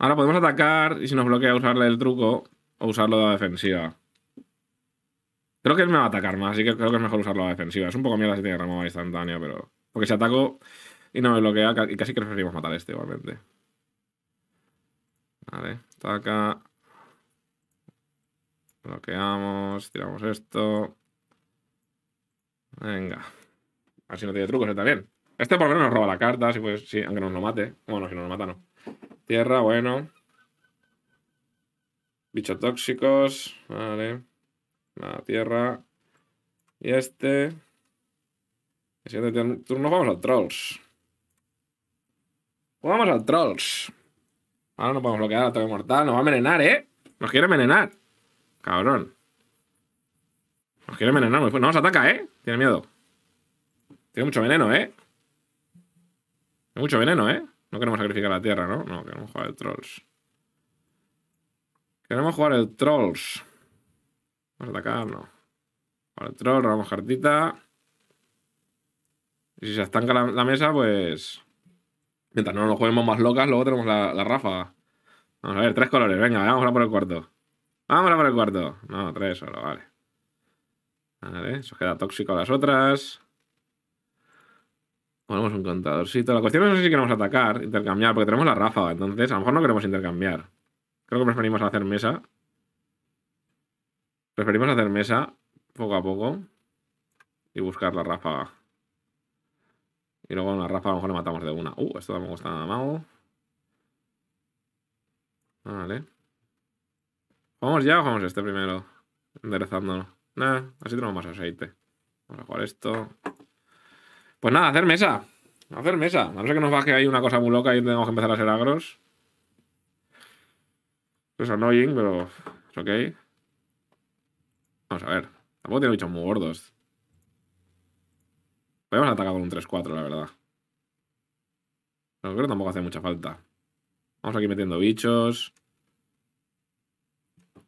Ahora podemos atacar y si nos bloquea usarle el truco o usarlo de la defensiva. Creo que él me va a atacar más, así que creo que es mejor usarlo a la defensiva. Es un poco mierda si tiene removada instantánea, pero... Porque si ataco y no me bloquea, y casi que preferimos matar este igualmente. Vale, ataca... Bloqueamos, tiramos esto. Venga. Así si no tiene trucos, este También. Este por lo menos nos roba la carta, pues, sí, aunque nos lo mate. Bueno, si no nos mata, no. Tierra, bueno. Bichos tóxicos. Vale. La tierra. Y este. El siguiente turno vamos al Trolls. Vamos al Trolls. Ahora no podemos bloquear ataque mortal. Nos va a envenenar, ¿eh? Nos quiere envenenar. Cabrón. Nos quiere envenenar muy fuerte. No nos ataca, ¿eh? Tiene miedo. Tiene mucho veneno, ¿eh? Tiene mucho veneno, ¿eh? No queremos sacrificar la tierra, ¿no? No, queremos jugar el Trolls. Queremos jugar el Trolls. Vamos a atacar, no. Jugar el Trolls, robamos cartita. Y si se estanca la, mesa, pues... Mientras no nos juguemos más locas, luego tenemos la, la ráfaga. Vamos a ver, tres colores. Venga, vamos a por el cuarto. Vámonos por el cuarto. No, tres solo, vale. Vale, eso queda tóxico a las otras. Ponemos un contadorcito. La cuestión es no sé si queremos atacar, intercambiar, porque tenemos la ráfaga, entonces a lo mejor no queremos intercambiar. Creo que preferimos hacer mesa. Preferimos hacer mesa poco a poco y buscar la ráfaga. Y luego la ráfaga a lo mejor le matamos de una. Uh, esto tampoco está nada malo. Vale. ¿Vamos ya o vamos este primero? Enderezándolo. nada, así tenemos más aceite. Vamos a jugar esto. Pues nada, hacer mesa. Hacer mesa. A no ser que nos baje ahí una cosa muy loca y tenemos que empezar a hacer agros. Es annoying, pero es ok. Vamos a ver. Tampoco tiene bichos muy gordos. Podríamos atacar con un 3-4, la verdad. Pero creo que tampoco hace mucha falta. Vamos aquí metiendo bichos.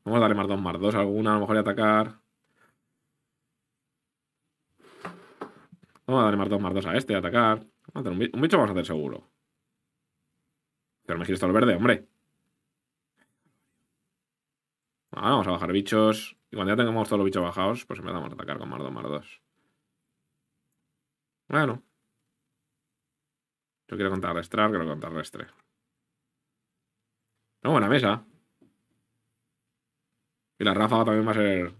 Vamos a darle más 2, más 2 alguna, a lo mejor y atacar. Vamos a darle más 2, más 2 a este, a atacar. Vamos a un, bicho, vamos a hacer seguro. Pero me giro esto al verde, hombre. Ahora vamos a bajar bichos. Y cuando ya tengamos todos los bichos bajados, pues empezamos a atacar con más 2, más 2. Bueno. Yo quiero contrarrestar, quiero contrarrestre. No, buena mesa. Y la ráfaga también va a ser.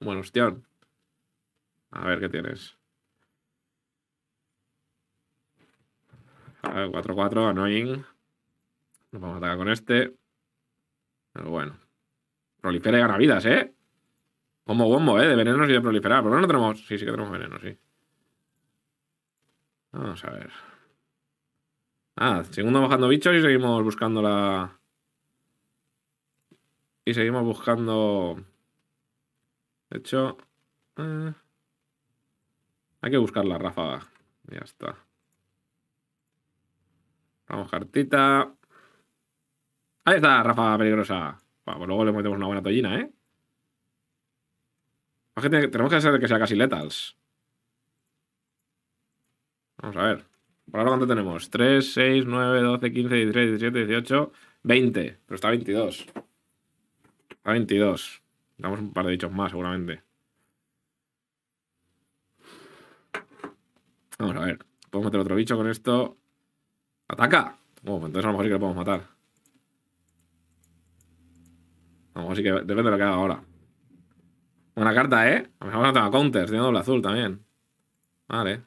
Bueno, hostia. A ver qué tienes. A ver, 4-4, annoying. Nos vamos a atacar con este. Pero bueno. Prolifera y gana vidas, ¿eh? Como bombo, ¿eh? De venenos y de proliferar. Pero no tenemos. Sí, sí que tenemos veneno, sí. Vamos a ver. Ah, segundo bajando bichos y seguimos buscando la. Y seguimos buscando... De hecho... Eh, hay que buscar la ráfaga. Ya está. Vamos, cartita. Ahí está, ráfaga peligrosa. pues luego le metemos una buena tollina, ¿eh? tenemos que hacer que sea casi letals. Vamos a ver. Por ahora, ¿cuánto tenemos? 3, 6, 9, 12, 15, 16, 17, 18, 20. Pero está 22. A 22. Damos un par de dichos más, seguramente. Vamos a ver. ¿Puedo meter otro bicho con esto. ¡Ataca! Bueno, pues entonces a lo mejor sí que lo podemos matar. A lo mejor sí que depende de lo que haga ahora. Buena carta, ¿eh? A lo mejor no tengo counters, tiene doble azul también. Vale.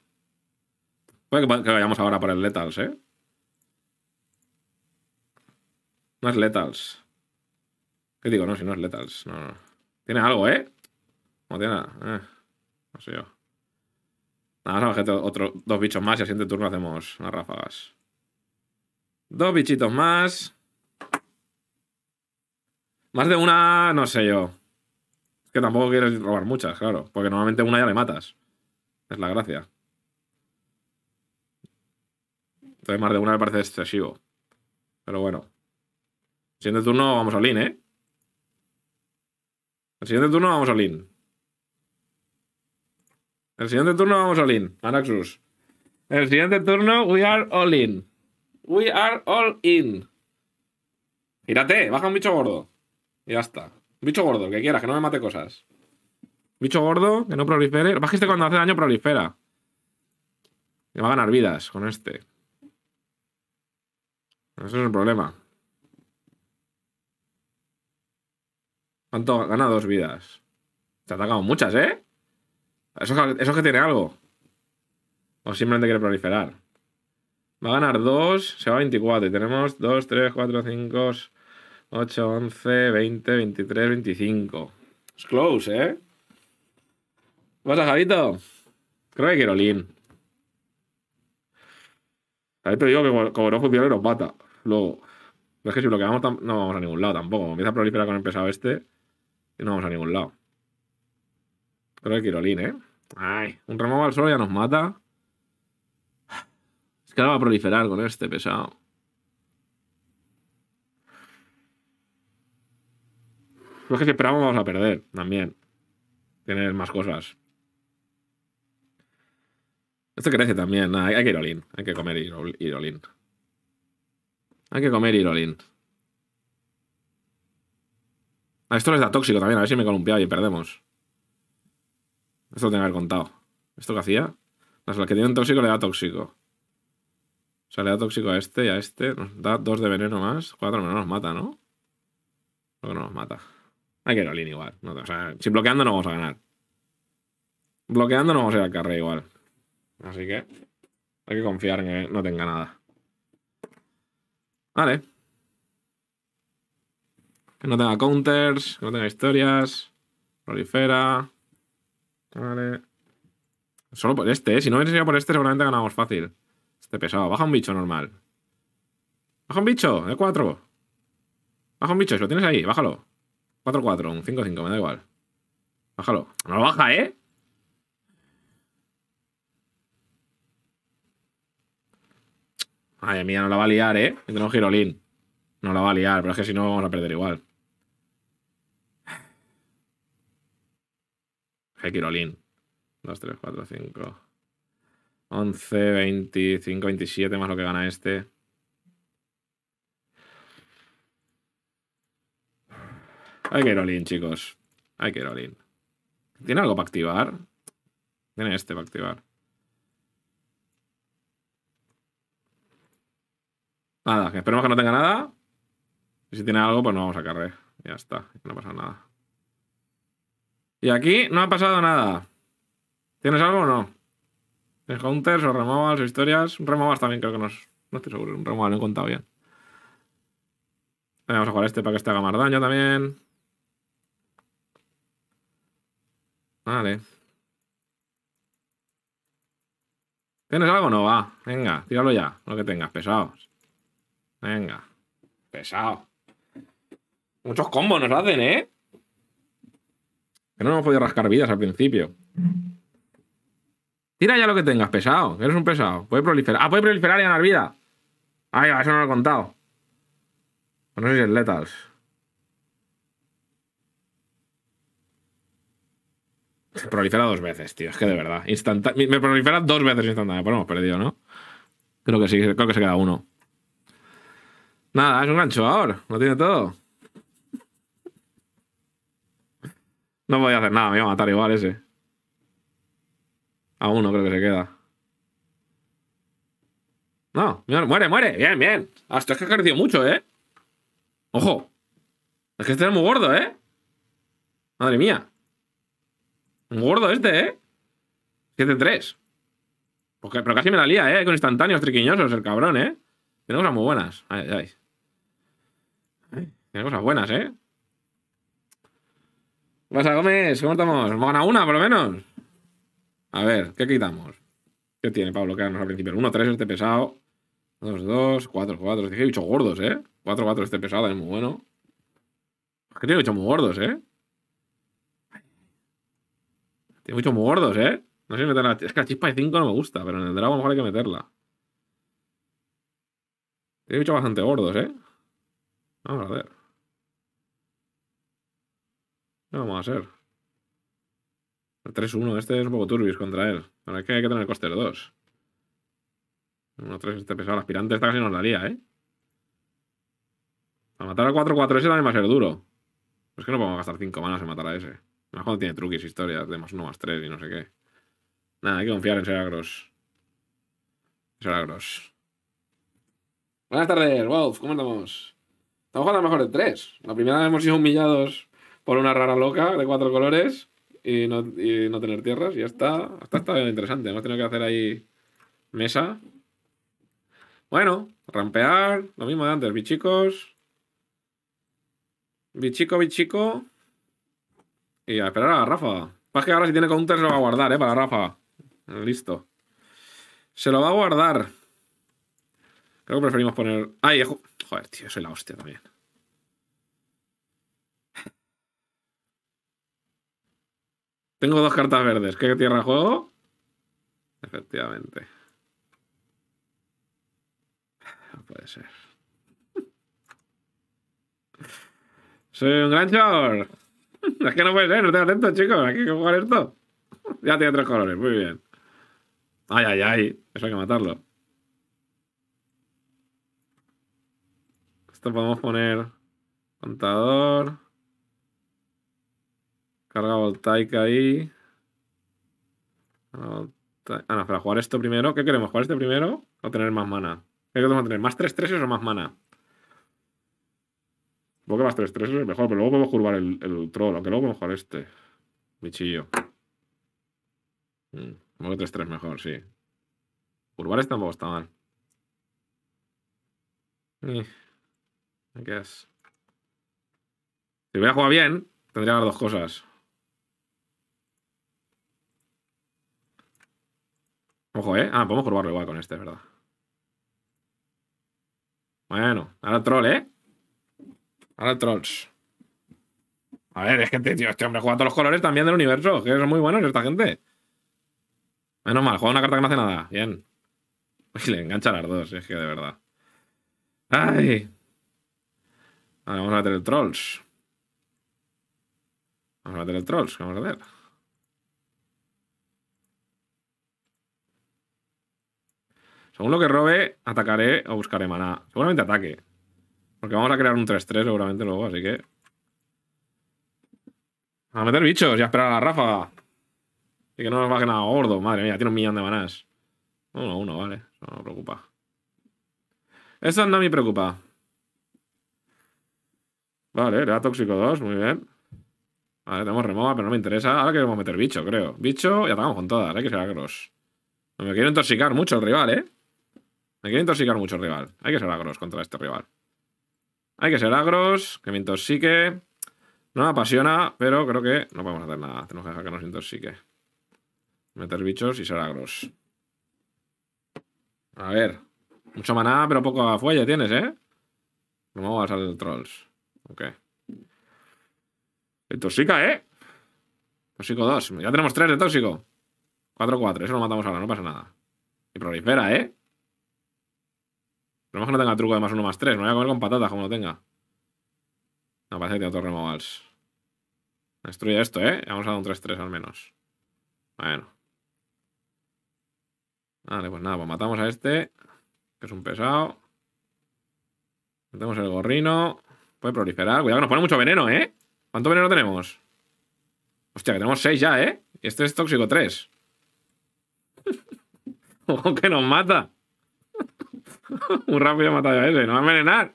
Puede que, que, vayamos ahora por el Letals, ¿eh? No es Letals. ¿Qué digo? No, si no es Letals. No, Tiene algo, ¿eh? No tiene nada. Eh, no sé yo. Nada, a gente, otros dos bichos más y al siguiente turno hacemos unas ráfagas. Dos bichitos más. Más de una, no sé yo. Es que tampoco quieres robar muchas, claro. Porque normalmente una ya le matas. Es la gracia. Entonces más de una me parece excesivo. Pero bueno. Siguiente turno vamos al IN, ¿eh? El siguiente turno vamos a in El siguiente turno vamos all in, Anaxus. El siguiente turno, we are all in. We are all in. ¡Mírate! baja un bicho gordo. Y ya está. Bicho gordo, que quieras, que no me mate cosas. Bicho gordo, que no prolifere. Lo que cuando hace daño prolifera. Y va a ganar vidas con este. Ese es el problema. ¿Cuánto gana dos vidas? Te ha atacado muchas, ¿eh? Eso, es que tiene algo. O simplemente quiere proliferar. Va a ganar dos, se va a 24. Y tenemos 2, 3, 4, 5, 8, 11, 20, 23, 25. Es close, ¿eh? ¿Qué pasa, Javito? Creo que quiero lean. Ahí te digo que como no y nos mata. Luego. No es que si bloqueamos no vamos a ningún lado tampoco. Empieza a proliferar con el pesado este no vamos a ningún lado. Pero que Kirolín, ¿eh? Ay, un removal al solo ya nos mata. Es que ahora va a proliferar con este pesado. Pero que si esperamos vamos a perder también. Tener más cosas. Esto crece también. hay que ir Hay que comer ir Hay que comer ir Ah, esto les da tóxico también, a ver si me he y perdemos. Esto lo tengo que haber contado. ¿Esto qué hacía? la que tiene tienen tóxico le da tóxico. O sea, le da tóxico a este y a este. Nos da dos de veneno más. Cuatro menos nos mata, ¿no? Creo que no nos mata. Hay que ir al igual. o sea, si bloqueando no vamos a ganar. Bloqueando no vamos a ir al carrera igual. Así que hay que confiar en que no tenga nada. Vale. Que no tenga counters, que no tenga historias. Prolifera. Vale. Solo por este, ¿eh? Si no hubiese sido por este, seguramente ganamos fácil. Este pesado. Baja un bicho normal. Baja un bicho, de 4. Baja un bicho, si lo tienes ahí, bájalo. 4-4, un 5-5, me da igual. Bájalo. No lo baja, ¿eh? Madre mía, no la va a liar, ¿eh? Tengo un girolín. No la va a liar, pero es que si no vamos a perder igual. Hekirolin. 2, 3, 4, 5. 11, 25, 27 más lo que gana este. Hay que ir chicos. Hay que ir ¿Tiene algo para activar? Tiene este para activar. Nada, que esperemos que no tenga nada si tiene algo, pues no vamos a carrer. Ya está, no ha pasado nada. Y aquí no ha pasado nada. ¿Tienes algo o no? ¿Tienes counters o removals o historias? Removals también creo que nos... No estoy seguro, un removal no he contado bien. Vamos a jugar este para que este haga más daño también. Vale. ¿Tienes algo? No va. Venga, tíralo ya. Lo que tengas, pesado Venga. Pesado. Muchos combos nos hacen, ¿eh? Que no hemos podido rascar vidas al principio. Tira ya lo que tengas, pesado. Eres un pesado. Puede proliferar. Ah, puede proliferar y ganar vida. Ay, eso no lo he contado. Pues no sé si es letals. Se prolifera dos veces, tío. Es que de verdad. Me prolifera dos veces instantáneo. lo pues hemos perdido, ¿no? Creo que sí. Creo que se queda uno. Nada, es un gancho ahora. Lo tiene todo. No a hacer nada, me iba a matar igual ese. A uno creo que se queda. No, muere, muere. Bien, bien. Hasta ah, es que ha crecido mucho, ¿eh? Ojo. Es que este es muy gordo, ¿eh? Madre mía. Un gordo este, ¿eh? 7-3. Pero casi me la lía, ¿eh? Con instantáneos triquiñosos, el cabrón, ¿eh? Tiene cosas muy buenas. Tiene cosas buenas, ¿eh? ¿Qué pasa, Gómez? ¿Cómo estamos? Hemos ganado una, por lo menos. A ver, ¿qué quitamos? ¿Qué tiene para bloquearnos al principio? 1-3 este pesado. 2-2, 4-4. Dije bichos gordos, ¿eh? 4-4 este pesado es muy bueno. Es que tiene bichos muy gordos, ¿eh? Tiene bichos muy gordos, ¿eh? No sé si meterla. Es que la chispa de 5 no me gusta, pero en el dragón a lo mejor hay que meterla. Tiene bichos bastante gordos, ¿eh? Vamos a ver vamos a hacer? El 3-1, este es un poco turbis contra él. Ahora que hay que tener coste 2. 1-3 este pesado, el aspirante esta casi nos daría, ¿eh? A matar al 4-4 ese también va a ser duro. es que no podemos gastar 5 manas en matar a ese. Más cuando tiene truquis, historias de más 1, más 3 y no sé qué. Nada, hay que confiar en Seragros. Seragros. Buenas tardes, Wolf, ¿cómo estamos? Estamos jugando mejor de 3. La primera vez hemos sido humillados por una rara loca de cuatro colores y no, tener tierras. Y ya está. Hasta está bien interesante. Hemos tenido que hacer ahí mesa. Bueno, rampear, lo mismo de antes, bichicos. Bichico, bichico. Y a esperar a Rafa rafa Más que ahora si tiene counter se lo va a guardar, ¿eh? Para Rafa Listo. Se lo va a guardar. Creo que preferimos poner... ¡Ay! Joder, tío, soy la hostia también. Tengo dos cartas verdes. ¿Qué tierra juego? Efectivamente. No ah, puede ser. Soy un gran Es que no puede ser, no te atento, chicos. hay que jugar esto. Ya tiene tres colores, muy bien. Ay, ay, ay. Eso hay que matarlo. Esto podemos poner contador. Carga voltaica ahí. Ah, no, para jugar esto primero. ¿Qué queremos? ¿Jugar este primero o tener más mana? ¿Qué queremos tener? ¿Más 3-3 o más mana? Supongo que más 3-3 es mejor, pero luego podemos curvar el, el troll, aunque luego podemos jugar este. Bichillo. Mm, supongo que 3-3 mejor, sí. Curvar este tampoco está mal. Eh, I guess. Si hubiera jugado bien, tendría las dos cosas. Ojo, ¿eh? Ah, podemos curvarlo igual con este, ¿verdad? Bueno, ahora troll, ¿eh? Ahora trolls. A ver, es que, este, tío, este hombre juega todos los colores también del universo. Que son muy buenos esta gente. Menos mal, juega una carta que no hace nada. Bien. Uy, le engancha a las dos, es que de verdad. ¡Ay! ver, vamos a meter el trolls. Vamos a meter el trolls, ¿qué vamos a ver Según lo que robe, atacaré o buscaré maná. Seguramente ataque. Porque vamos a crear un 3-3 seguramente luego, así que... A meter bichos y a esperar a la ráfaga. Y que no nos baje nada gordo. Madre mía, tiene un millón de manás. Uno, uno, vale. Eso no me preocupa. Eso no me preocupa. Vale, era tóxico 2, muy bien. Vale, tenemos remova, pero no me interesa. Ahora queremos meter bicho, creo. Bicho y atacamos con todas, hay ¿eh? que cross. No Me quiero intoxicar mucho el rival, ¿eh? Me quiere intoxicar mucho el rival. Hay que ser agros contra este rival. Hay que ser agros, que me intoxique. No me apasiona, pero creo que no podemos hacer nada. Tenemos que dejar que nos intoxique. Meter bichos y ser agros. A ver. Mucho maná, pero poco fuelle tienes, ¿eh? No me vas el trolls. Ok. El ¿eh? Tóxico 2. Ya tenemos 3 de tóxico. 4-4. Eso lo matamos ahora, no pasa nada. Y prolifera, ¿eh? Pero lo que no tenga truco de más uno más tres. Me voy a comer con patatas como lo tenga. No, parece que tiene otro removals Destruye esto, ¿eh? Vamos a dar un 3-3 al menos. Bueno. Vale, pues nada, pues matamos a este. Que es un pesado. Metemos el gorrino. Puede proliferar. Cuidado que nos pone mucho veneno, ¿eh? ¿Cuánto veneno tenemos? Hostia, que tenemos 6 ya, ¿eh? Y Este es tóxico 3. Ojo que nos mata. Un rápido he matado a ese. No va a envenenar.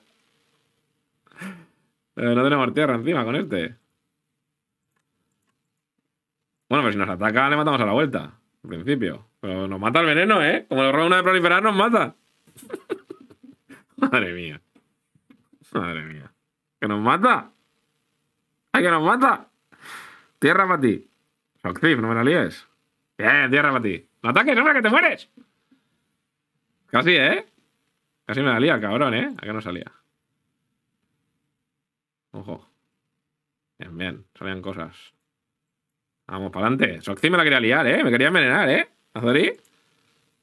Pero no tenemos tierra encima con este. Bueno, pero si nos ataca, le matamos a la vuelta. Al principio. Pero nos mata el veneno, ¿eh? Como lo roba una de proliferar, nos mata. Madre mía. Madre mía. ¿Que nos mata? ¡Ay, que nos mata! Tierra para ti. no me la líes. Bien, tierra para ti. No ataques, hombre, que te mueres. Casi, ¿eh? Casi me la el cabrón, ¿eh? ¿A qué no salía. Ojo. Bien, bien. Salían cosas. Vamos, para adelante. Soxy me la quería liar, ¿eh? Me quería envenenar, ¿eh? Azori.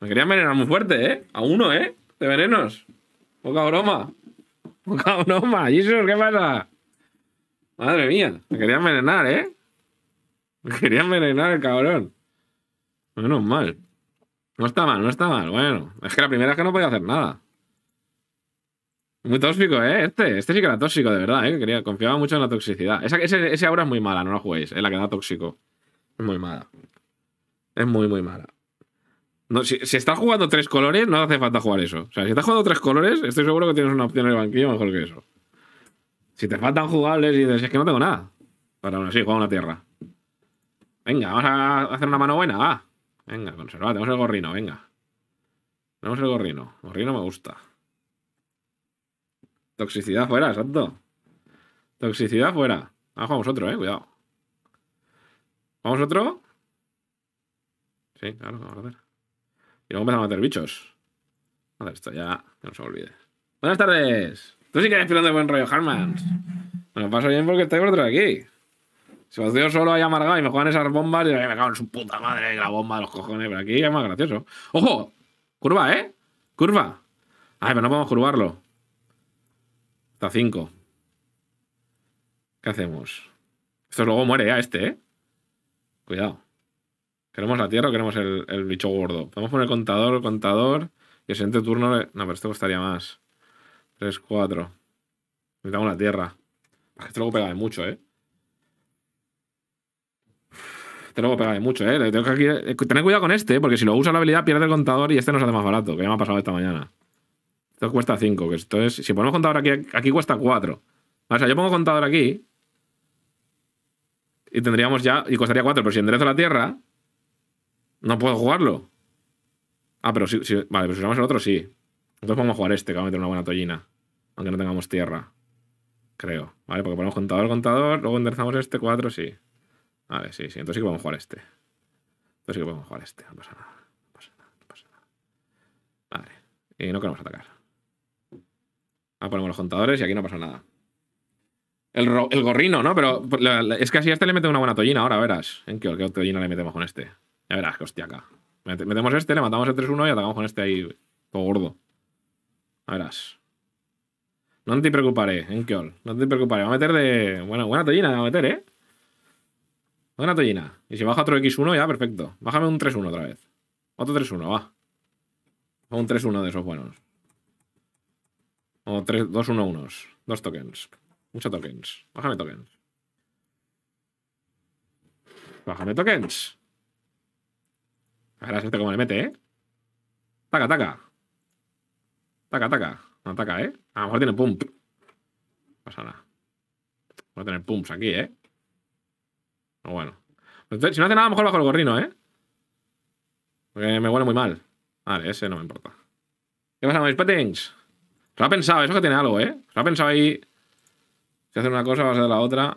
Me quería envenenar muy fuerte, ¿eh? A uno, ¿eh? De venenos. Poca broma. Poca broma. Jesus, ¿qué pasa? Madre mía. Me quería envenenar, ¿eh? Me quería envenenar el cabrón. Menos mal. No está mal, no está mal. Bueno, es que la primera es que no podía hacer nada. Muy tóxico, ¿eh? Este, este sí que era tóxico, de verdad, ¿eh? Quería, confiaba mucho en la toxicidad. Esa, ese, aura es muy mala, no la juguéis, es ¿eh? la que da tóxico. Es muy mala. Es muy, muy mala. si, estás jugando tres colores, no hace falta jugar eso. O sea, si estás jugando tres colores, estoy seguro que tienes una opción en el banquillo mejor que eso. Si te faltan jugables y dices, es que no tengo nada. para aún así, juega una tierra. Venga, vamos a hacer una mano buena, va. Venga, conserva, tenemos el gorrino, venga. Tenemos el gorrino. Gorrino me gusta. Toxicidad fuera, exacto. Toxicidad fuera. Vamos jugamos otro, eh. Cuidado. ¿Vamos otro? Sí, claro, vamos a ver. Y luego empezamos a matar bichos. A ver, esto ya, que no se olvide. Buenas tardes. Tú sí que eres de buen rollo, Harmans. Me lo paso bien porque otro vosotros aquí. Si os veo solo ahí amargado y me juegan esas bombas, y me cago en su puta madre, la bomba de los cojones. Pero aquí es más gracioso. ¡Ojo! Curva, ¿eh? Curva. Ay, pero no podemos curvarlo. Está 5. ¿Qué hacemos? Esto luego muere ya este, ¿eh? Cuidado. ¿Queremos la tierra o queremos el, el bicho gordo? Podemos poner contador, contador. Y el siguiente turno... No, pero esto costaría más. 3, 4. Necesitamos la tierra. esto luego pega de mucho, ¿eh? este luego pega de mucho, ¿eh? tengo que... Eh, tener cuidado con este, ¿eh? porque si lo usa la habilidad pierde el contador y este nos hace más barato, que ya me ha pasado esta mañana. Esto cuesta 5. Entonces, si ponemos contador aquí, aquí cuesta 4. O sea, yo pongo contador aquí. Y tendríamos ya. Y costaría 4. Pero si enderezo la tierra. No puedo jugarlo. Ah, pero si. vale, pero si usamos el otro, sí. Entonces podemos jugar este, que va a meter una buena tollina. Aunque no tengamos tierra. Creo. Vale, porque ponemos contador, contador. Luego enderezamos este, 4, sí. Vale, sí, sí. Entonces sí que podemos jugar este. Entonces sí que podemos jugar este. No pasa nada. No pasa nada. No pasa nada. Vale. Y no queremos atacar. Ah, ponemos los contadores y aquí no pasa nada. El, gorrino, ¿no? Pero pues, es que así a este le mete una buena tollina ahora, verás. ¿En qué, qué tollina le metemos con este? Ya verás, que hostia acá. Metemos este, le matamos el 3-1 y atacamos con este ahí todo gordo. A verás. No te preocuparé, Enkiol. No te preocuparé. Va a meter de... Bueno, buena tollina va a meter, ¿eh? Buena tollina. Y si baja otro X1 ya, perfecto. Bájame un 3-1 otra vez. Otro 3-1, va. un 3-1 de esos buenos. O 3, 2, 1, 1. Dos tokens. Mucho tokens. Bájame tokens. Bájame tokens. A a ver cómo le mete, ¿eh? Taca, taca. Taca, taca. No ataca, ¿eh? A lo mejor tiene pump. No pasa nada. Voy a tener pumps aquí, ¿eh? Pero bueno. Pues entonces, si no hace nada, mejor bajo el gorrino, ¿eh? Porque me huele muy mal. Vale, ese no me importa. ¿Qué pasa, mis pettings? Se lo ha pensado, eso que tiene algo, ¿eh? Se lo ha pensado ahí. Si hacer una cosa, va a hacer la otra.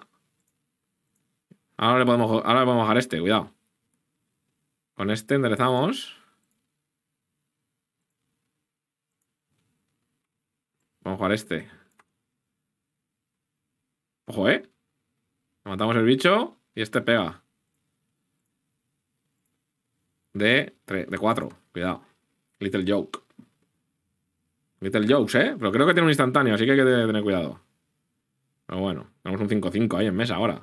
Ahora le podemos, ahora le bajar este, cuidado. Con este enderezamos. Vamos a jugar este. Ojo, ¿eh? Matamos el bicho y este pega. De, 3, de 4. Cuidado. Little joke el Jokes, ¿eh? Pero creo que tiene un instantáneo, así que hay que tener cuidado. Pero bueno, tenemos un 5-5 ahí en mesa ahora.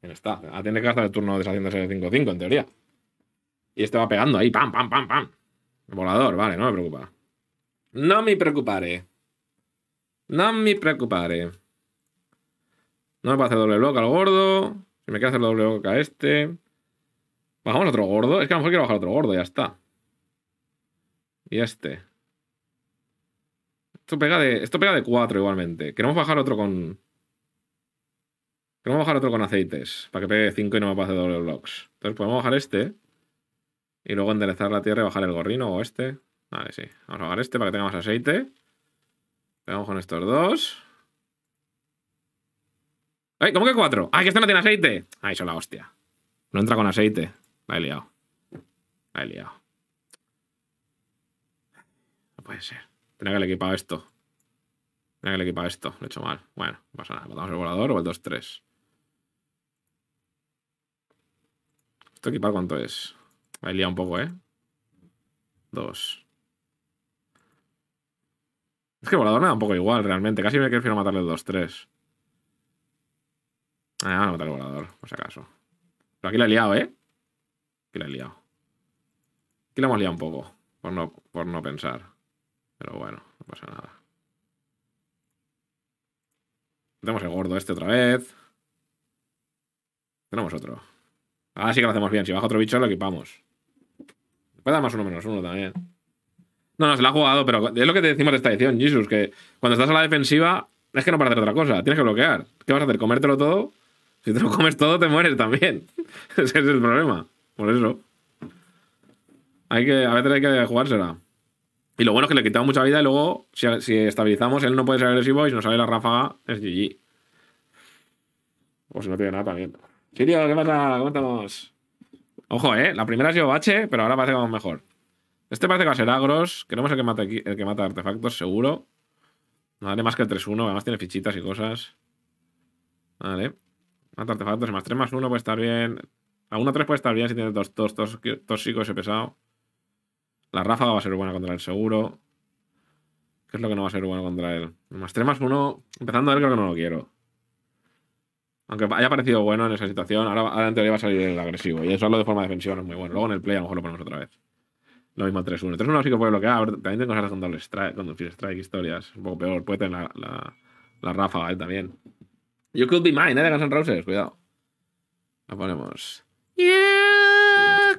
Bien está. A ah, tener que gastar el turno deshaciéndose de 5-5, en teoría. Y este va pegando ahí, pam, pam, pam, pam. Volador, vale, no me preocupa. No me preocupare. No me preocupare. No me puedo hacer doble bloque al gordo. Si me quiero hacer doble bloque a este. Bajamos otro gordo. Es que a lo mejor quiero bajar otro gordo, ya está. Y este. Esto pega de, esto pega de 4 igualmente. Queremos bajar otro con... Queremos bajar otro con aceites, para que pegue 5 y no me pase doble blocks. Entonces podemos bajar este, y luego enderezar la tierra y bajar el gorrino o este. Vale, sí. Vamos a bajar este para que tenga más aceite. Pegamos con estos dos. ¡Ay! ¿Cómo que cuatro? ¡Ay, que este no tiene aceite! ¡Ay, eso la hostia! No entra con aceite. La liado. La he liado. No puede ser. Tenía que haber equipado esto. Tenía que haber equipado esto. Lo he hecho mal. Bueno, no pasa nada. Matamos el volador o el 2-3? ¿Esto equipar cuánto es? Me he liado un poco, ¿eh? Dos. Es que el volador me da un poco igual, realmente. Casi me prefiero matarle el 2-3. Ah, no a matar el volador, por si acaso. Pero aquí lo he liado, ¿eh? Aquí la he liado. Aquí le hemos liado un poco, por no pensar. Pero bueno, no pasa nada. Tenemos el gordo este otra vez. Tenemos otro. Ahora sí que lo hacemos bien. Si baja otro bicho, lo equipamos. Puede dar más uno menos uno también. No, no, se lo ha jugado, pero es lo que te decimos de esta edición, Jesus, que cuando estás a la defensiva es que no para hacer otra cosa. Tienes que bloquear. ¿Qué vas a hacer? ¿Comértelo todo? Si te lo comes todo, te mueres también. Ese es el problema. Por eso. Hay que, a veces hay que jugársela. Y lo bueno es que le quitamos mucha vida y luego, si, si estabilizamos, él no puede ser agresivo y si nos sale la ráfaga, es GG. O si no tiene nada también. Sirio, ¿qué mata? ¿Cómo estamos? Ojo, eh. La primera ha sido bache, pero ahora parece que vamos mejor. Este parece que va a ser agros. Queremos el que mata, el que mata artefactos, seguro. Vale, más que el 3-1. Además tiene fichitas y cosas. Vale. Mata artefactos. Más 3 más 1 puede estar bien. A 1-3 puede estar bien si tiene dos tóxicos ese pesado. La ráfaga va a ser buena contra él, seguro. ¿Qué es lo que no va a ser bueno contra él? Más 3 más 1, empezando a ver, creo que no lo quiero. Aunque haya parecido bueno en esa situación, ahora, en teoría va a salir el agresivo. Y eso lo de forma defensiva no es muy bueno. Luego en el play a lo mejor lo ponemos otra vez. Lo mismo 3-1. 3-1 sí que puede bloquear. También tengo cosas con doble strike, con doble strike, historias. Un poco peor. Puede tener la, la, la ráfaga él también. You could be mine, ¿eh? De Guns N' Roses. Cuidado. Lo ponemos. Yeah,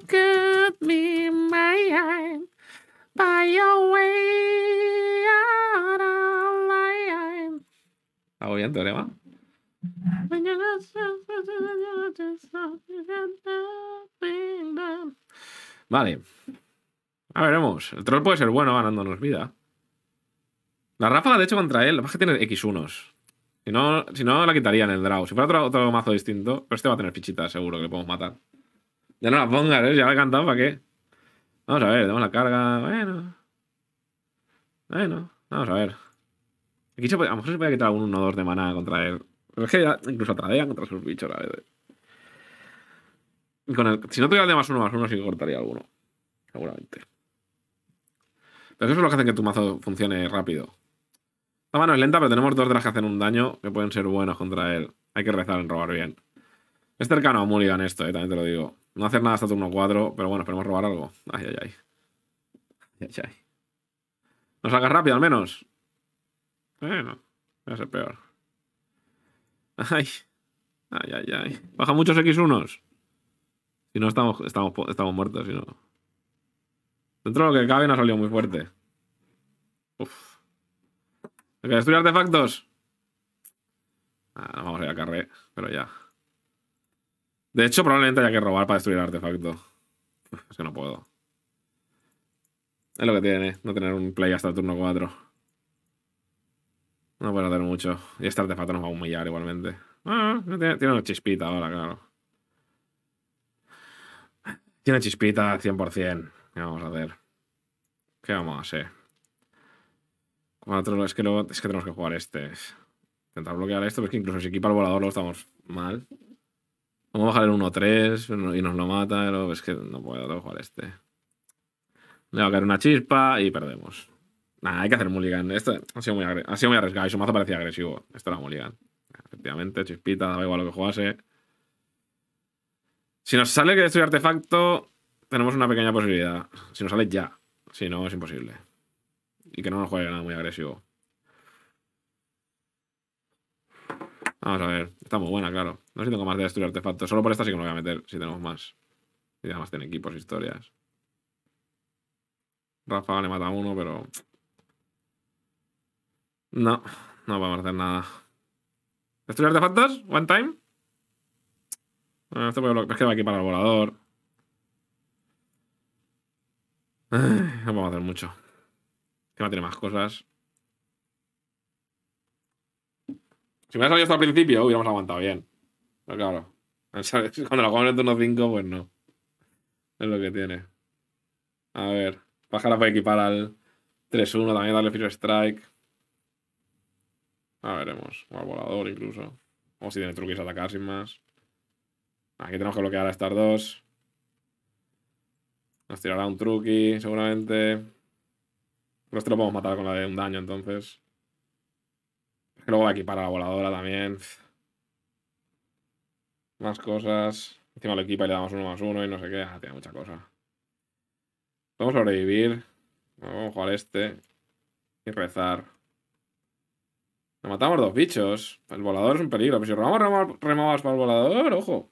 está my Vale. A veremos. El troll puede ser bueno ganándonos vida. La ráfaga, de hecho, contra él, lo más que tiene x 1 Si no, si no, la quitarían el draw. Si fuera otro, otro mazo distinto, pero este va a tener fichitas, seguro que le podemos matar. Ya no la pongas, ¿eh? Ya la he cantado, ¿para qué? Vamos a ver, damos la carga. Bueno. Bueno, vamos a ver. Aquí se puede, a lo mejor se puede quitar un 1-2 de mana contra él. Pero es que incluso atradean contra sus bichos a veces. si no tuviera el de más uno más uno, sí que cortaría alguno. Seguramente. Pero eso es lo que hace que tu mazo funcione rápido. La mano es lenta, pero tenemos dos de las que hacen un daño que pueden ser buenos contra él. Hay que rezar en robar bien. Es cercano a Mulligan esto, eh, también te lo digo. No hacer nada hasta turno 4, pero bueno, esperemos robar algo. Ay, ay, ay. Ay, ay. Nos hagas rápido, al menos. Bueno, va a ser peor. Ay. Ay, ay, ay. Baja muchos X1s. Si no, estamos, estamos, estamos muertos, si no. Dentro de lo que cabe, no ha salido muy fuerte. Uf. ¿Hay que destruir artefactos? Ah, vamos a ir a carré, pero ya. De hecho, probablemente haya que robar para destruir el artefacto. Es que no puedo. Es lo que tiene, no tener un play hasta el turno 4. No puede hacer mucho. Y este artefacto nos va a humillar igualmente. Ah, tiene, una chispita ahora, claro. Tiene chispita 100%. ¿Qué vamos a hacer? ¿Qué vamos a hacer? Cuatro, es que, tenemos que jugar este. Intentar bloquear esto, pero es que incluso si equipa el volador lo estamos mal. Vamos a bajar el 1-3 y nos lo mata, pero es que no puedo jugar este. Le va a caer una chispa y perdemos. Nah, hay que hacer mulligan. Este ha sido muy, ha sido muy arriesgado y su mazo parecía agresivo. Esto era mulligan. Efectivamente, chispita, da igual lo que jugase. Si nos sale que destruye artefacto, tenemos una pequeña posibilidad. Si nos sale ya. Si no, es imposible. Y que no nos juegue nada muy agresivo. Vamos a ver. Está muy buena, claro. No sé si tengo más de destruir artefactos. Solo por esta sí que me voy a meter, si tenemos más. Y además tiene equipos, historias. Rafa le mata a uno, pero... No, no podemos hacer nada. ¿Destruir artefactos? ¿One time? esto Es que va aquí para el volador. No podemos hacer mucho. que no tiene más cosas. Si me salido hasta al principio, hubiéramos aguantado bien claro, cuando la comes en turno 5, pues no. Es lo que tiene. A ver, Pájara puede equipar al 3-1, también darle Firo Strike. A veremos. O al volador incluso. O si tiene truquis a atacar sin más. Aquí tenemos que bloquear a estas dos. Nos tirará un truqui, seguramente. Pero lo podemos matar con la de un daño, entonces. que luego va a equipar a la voladora también más cosas. Encima lo equipa y le damos uno más uno y no sé qué. Ah, tiene mucha cosa. Vamos sobrevivir. vamos a jugar este. Y rezar. Nos matamos dos bichos. El volador es un peligro. Pero si robamos remabas para el volador, ojo.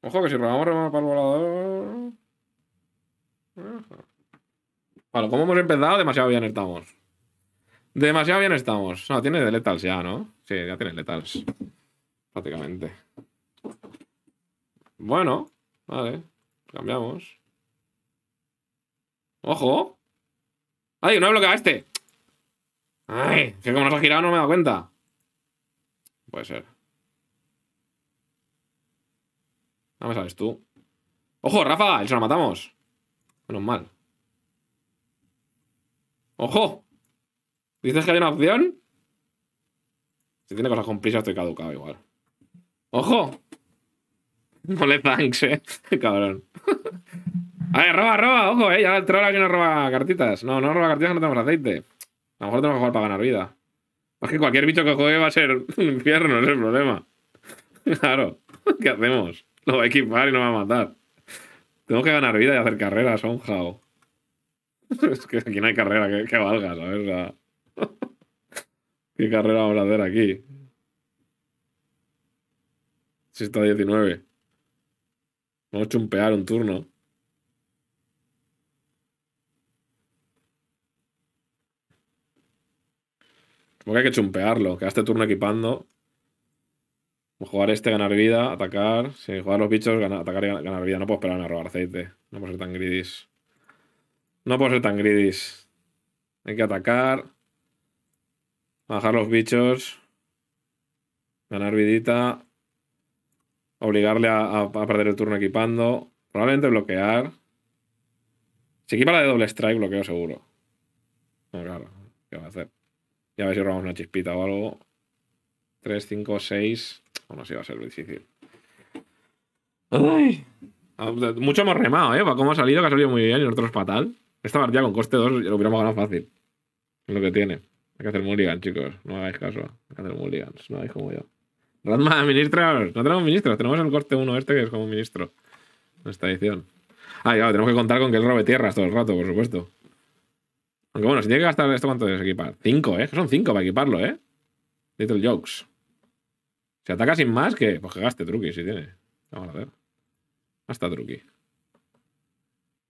Ojo que si robamos remabas para el volador. Bueno, como hemos empezado, demasiado bien estamos. Demasiado bien estamos. No, tiene de letals ya, ¿no? Sí, ya tiene letals prácticamente. Bueno, vale. Cambiamos. ¡Ojo! ¡Ay, no he bloqueado a este! ¡Ay! Que como nos ha girado no me he cuenta. Puede ser. No me sabes tú. ¡Ojo, Rafa! ¡Eso lo matamos! Menos mal. ¡Ojo! ¿Dices que hay una opción? Si tiene cosas con prisa estoy caducado igual. ¡Ojo! Mole le thanks, eh. Cabrón. A ver, roba, roba, ojo, eh. Ya el troll aquí no roba cartitas. No, no roba cartitas, no tenemos aceite. A lo mejor tenemos que jugar para ganar vida. Es que cualquier bicho que juegue va a ser un infierno, es el problema. Claro. ¿Qué hacemos? Lo va a equipar y no va a matar. Tengo que ganar vida y hacer carreras, somehow. Es que aquí no hay carrera que, que valga, ¿sabes? O sea, ¿Qué carrera vamos a hacer aquí? 619. Vamos a chumpear un turno. Supongo que hay que chumpearlo. Que este turno equipando. Jugar este, ganar vida, atacar. Si jugar los bichos, atacar y ganar vida. No puedo esperar a robar aceite. No puedo ser tan gridis. No puedo ser tan gridis. Hay que atacar. Bajar los bichos. Ganar vidita obligarle a, perder el turno equipando, probablemente bloquear. Si equipa la de doble strike, bloqueo seguro. No, claro, ¿qué va a hacer? Ya a ver si robamos una chispita o algo. 3, 5, 6. Bueno, si va a ser difícil. Ah, mucho hemos remado, ¿eh? Cómo ha salido, que ha salido muy bien y nosotros fatal. Esta partida con coste 2 lo hubiéramos ganado fácil. Es lo que tiene. Hay que hacer mulligans, chicos. No hagáis caso. Hay que hacer mulligans. No hay como yo de ministros. No tenemos ministros, tenemos el corte 1 este que es como ministro. Nuestra edición. Ah, claro, tenemos que contar con que él robe tierras todo el rato, por supuesto. Aunque bueno, si tiene que gastar esto, ¿cuánto es equipar? 5, ¿eh? son 5 para equiparlo, ¿eh? Little jokes. Si ataca sin más, que pues que gaste truqui, si tiene. Vamos a ver. Hasta Truki.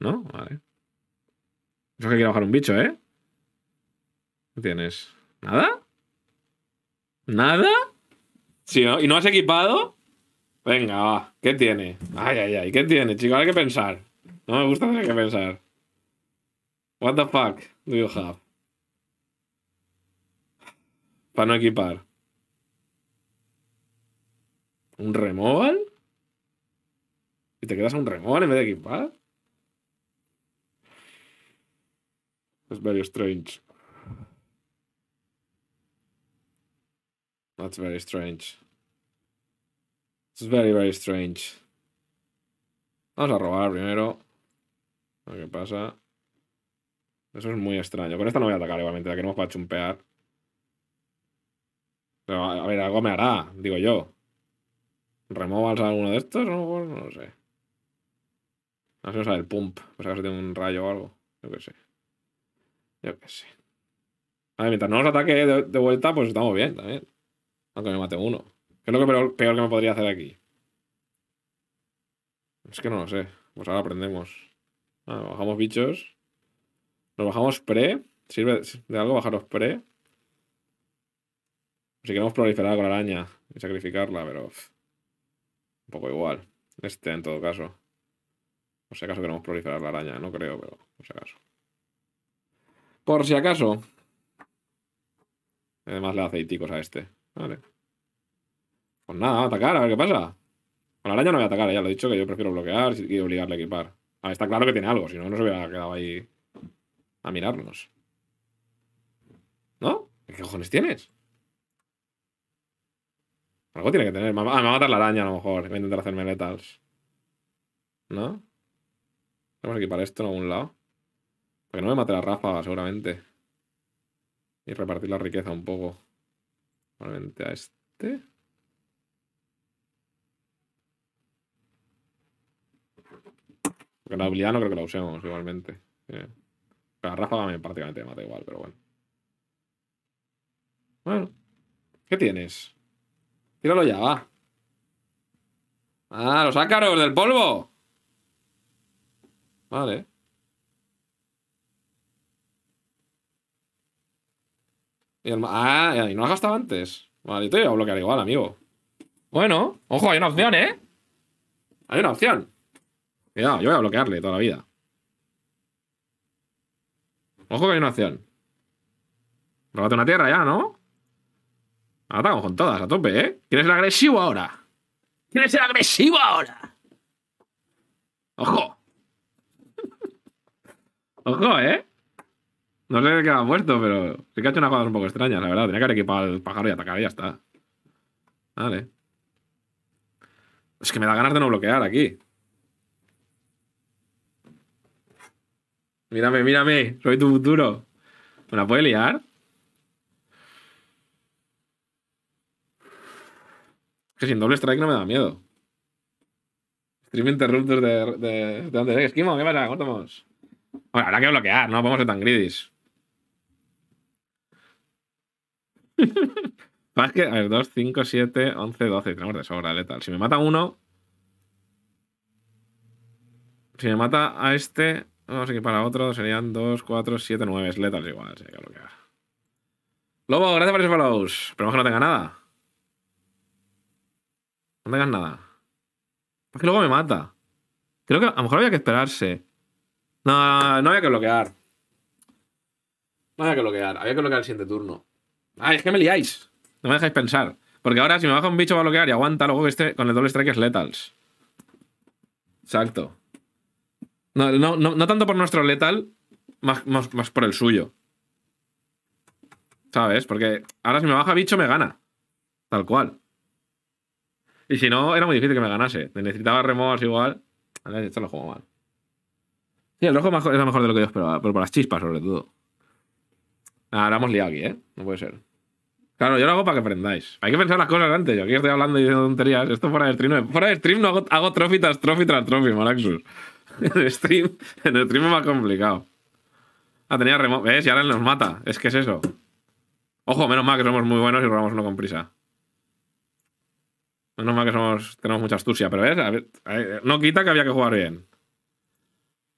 ¿No? Vale. Eso es que quiero bajar un bicho, ¿eh? ¿Qué tienes? ¿Nada? ¿Nada? ¿Y no has equipado? Venga, va. ¿Qué tiene? Ay, ay, ay. ¿Qué tiene, chico? Hay que pensar. No me gusta tener que pensar. What the fuck do you have? Para no equipar. ¿Un removal? ¿Y te quedas un removal en vez de equipar? Es very strange. That's very strange. It's very, very strange. Vamos a robar primero. A ver qué pasa. Eso es muy extraño. Con esta no voy a atacar igualmente, la queremos para chumpear. Pero, a ver, algo me hará, digo yo. ¿Removals a alguno de estos? No, pues, no lo sé. A ver si nos sale el pump. O sea, se tiene un rayo o algo. Yo qué sé. Yo qué sé. A ver, mientras no nos ataque de vuelta, pues estamos bien también. Aunque me mate uno. ¿Qué es lo que peor, que me podría hacer aquí? Es que no lo sé. Pues ahora aprendemos. bajamos bichos. Nos bajamos pre. ¿Sirve de algo bajaros pre? Si queremos proliferar con la araña y sacrificarla, pero. Un poco igual. Este, en todo caso. Por si acaso queremos proliferar la araña, no creo, pero por si acaso. Por si acaso. Además le da aceiticos a este. Vale. Pues nada, atacar, a ver qué pasa. Con la araña no voy a atacar, ya lo he dicho, que yo prefiero bloquear y obligarle a equipar. ver, está claro que tiene algo, si no, no se hubiera quedado ahí a mirarnos. ¿No? ¿Qué cojones tienes? Algo tiene que tener. me va ah, a matar la araña a lo mejor. Voy a intentar hacerme letals. ¿No? Vamos a equipar esto en algún lado. Porque no me mate la ráfaga, seguramente. Y repartir la riqueza un poco. Igualmente a este. la habilidad no creo que la usemos igualmente. Eh, la ráfaga me prácticamente me mata igual, pero bueno. Bueno. ¿Qué tienes? Tíralo ya, va. Ah, los ácaros del polvo. Vale. Y ah, y no has gastado antes. Vale, te voy a bloquear igual, amigo. Bueno, ojo, hay una opción, ¿eh? Hay una opción. Cuidado, yo voy a bloquearle toda la vida. Ojo que hay una opción. Robate una tierra ya, ¿no? Atacamos con todas, a tope, ¿eh? ¿Quieres ser agresivo ahora? ¿Quieres ser agresivo ahora? ¡Ojo! ¡Ojo, eh! No sé qué ha muerto, pero sí que ha hecho unas cosas un poco extrañas, la verdad. Tenía que haber equipado al pájaro y atacar y ya está. Vale. Es que me da ganas de no bloquear aquí. Mírame, mírame. Soy tu futuro. ¿Me la puede liar? Es Que sin doble strike no me da miedo. Stream interruptor de, de, de, Esquimo, ¿qué pasa? ¿Cómo estamos? habrá que bloquear, no podemos ser tan gridis. que, a ver, 2, 5, 7, 11, 12. Tenemos de sobra letal. Si me mata uno. Si me mata a este, vamos a equipar a otro, serían 2, 4, 7, 9. Es letal igual, así que lo que haga. Lobo, gracias por esos follows. Esperemos que no tenga nada. No tengas nada. Es que luego me mata. Creo que a lo mejor había que esperarse. no, no había que bloquear. No había que bloquear. Había que bloquear el siguiente turno. Ah, es que me liáis. No me dejáis pensar. Porque ahora si me baja un bicho va a bloquear y aguanta luego que esté con el doble strike es letals. Exacto. No, tanto por nuestro letal, más, por el suyo. ¿Sabes? Porque ahora si me baja bicho me gana. Tal cual. Y si no, era muy difícil que me ganase. Necesitaba removas igual. Vale, esto lo juego mal. Sí, el rojo es lo mejor de lo que yo esperaba, pero para las chispas sobre todo. Ahora hemos liado aquí, ¿eh? No puede ser. Claro, yo lo hago para que aprendáis. Hay que pensar las cosas antes. Yo aquí estoy hablando y diciendo tonterías. Esto fuera de stream. Fuera de stream no hago, trofitas, trophy tras trophy tras trophy, Malaxus. en stream, en el stream es más complicado. Ah, tenía remoto. ¿Ves? Y ahora él nos mata. Es que es eso. Ojo, menos mal que somos muy buenos y robamos uno con prisa. Menos mal que somos, tenemos mucha astucia, pero ¿ves? Eh, no quita que había que jugar bien.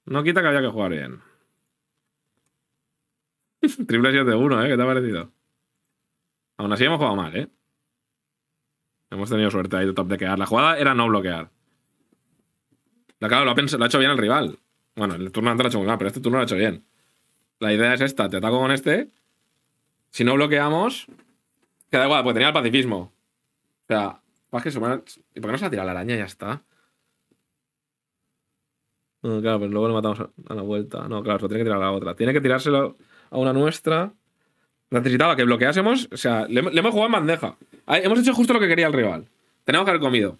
No quita que había que jugar bien. Triple 7-1, ¿eh? ¿Qué te ha parecido? Aún así hemos jugado mal, ¿eh? Hemos tenido suerte ahí de top de quedar. La jugada era no bloquear. La, claro, lo ha, hecho bien el rival. Bueno, el turno antes lo ha hecho muy mal, pero este turno lo ha hecho bien. La idea es esta, te ataco con este. Si no bloqueamos, queda igual, porque tenía el pacifismo. O sea, a que se ¿Y por qué no se la tira la araña y ya está? claro, pero luego lo matamos a la vuelta. No, claro, se lo tiene que tirar a la otra. Tiene que tirárselo a una nuestra. Necesitaba que bloqueásemos. O sea, le, hemos jugado en bandeja. hemos hecho justo lo que quería el rival. Tenemos que haber comido.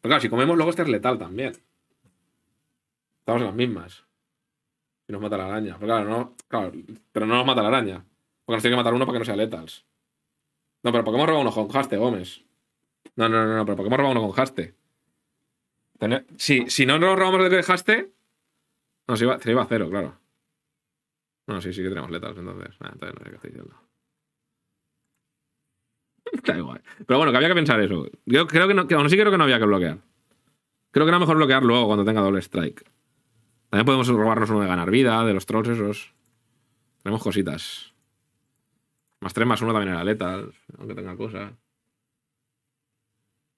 Pero claro, si comemos, luego este es letal también. Estamos en las mismas. Y nos mata la araña. Pero claro, no, pero no nos mata la araña. Porque nos tiene que matar uno para que no sea letals. No, pero ¿por qué hemos robado uno con Haste, Gómez? No, no, no, no, pero ¿por qué hemos robado uno con Haste? Si, no nos robamos el de Haste, nos se iba a cero, claro. Bueno, sí, sí que tenemos letals, entonces. Ah, entonces no sé qué estoy diciendo. Está igual. Pero bueno, que había que pensar eso. Yo creo que no, que creo que no había que bloquear. Creo que era mejor bloquear luego cuando tenga doble strike. También podemos robarnos uno de ganar vida, de los trolls esos. Tenemos cositas. Más 3 más 1 también era letal, aunque tenga cosas.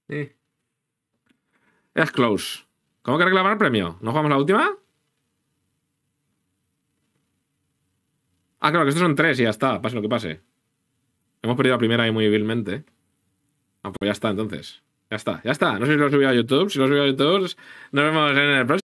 Eh. Es close. ¿Cómo que reclamar premio? ¿No jugamos la última? Ah, claro, que estos son tres y ya está, pase lo que pase. Hemos perdido la primera ahí muy vilmente. Ah, pues ya está, entonces. Ya está, ya está. No sé si lo he subido a YouTube. Si lo he subido a YouTube, nos vemos en el próximo.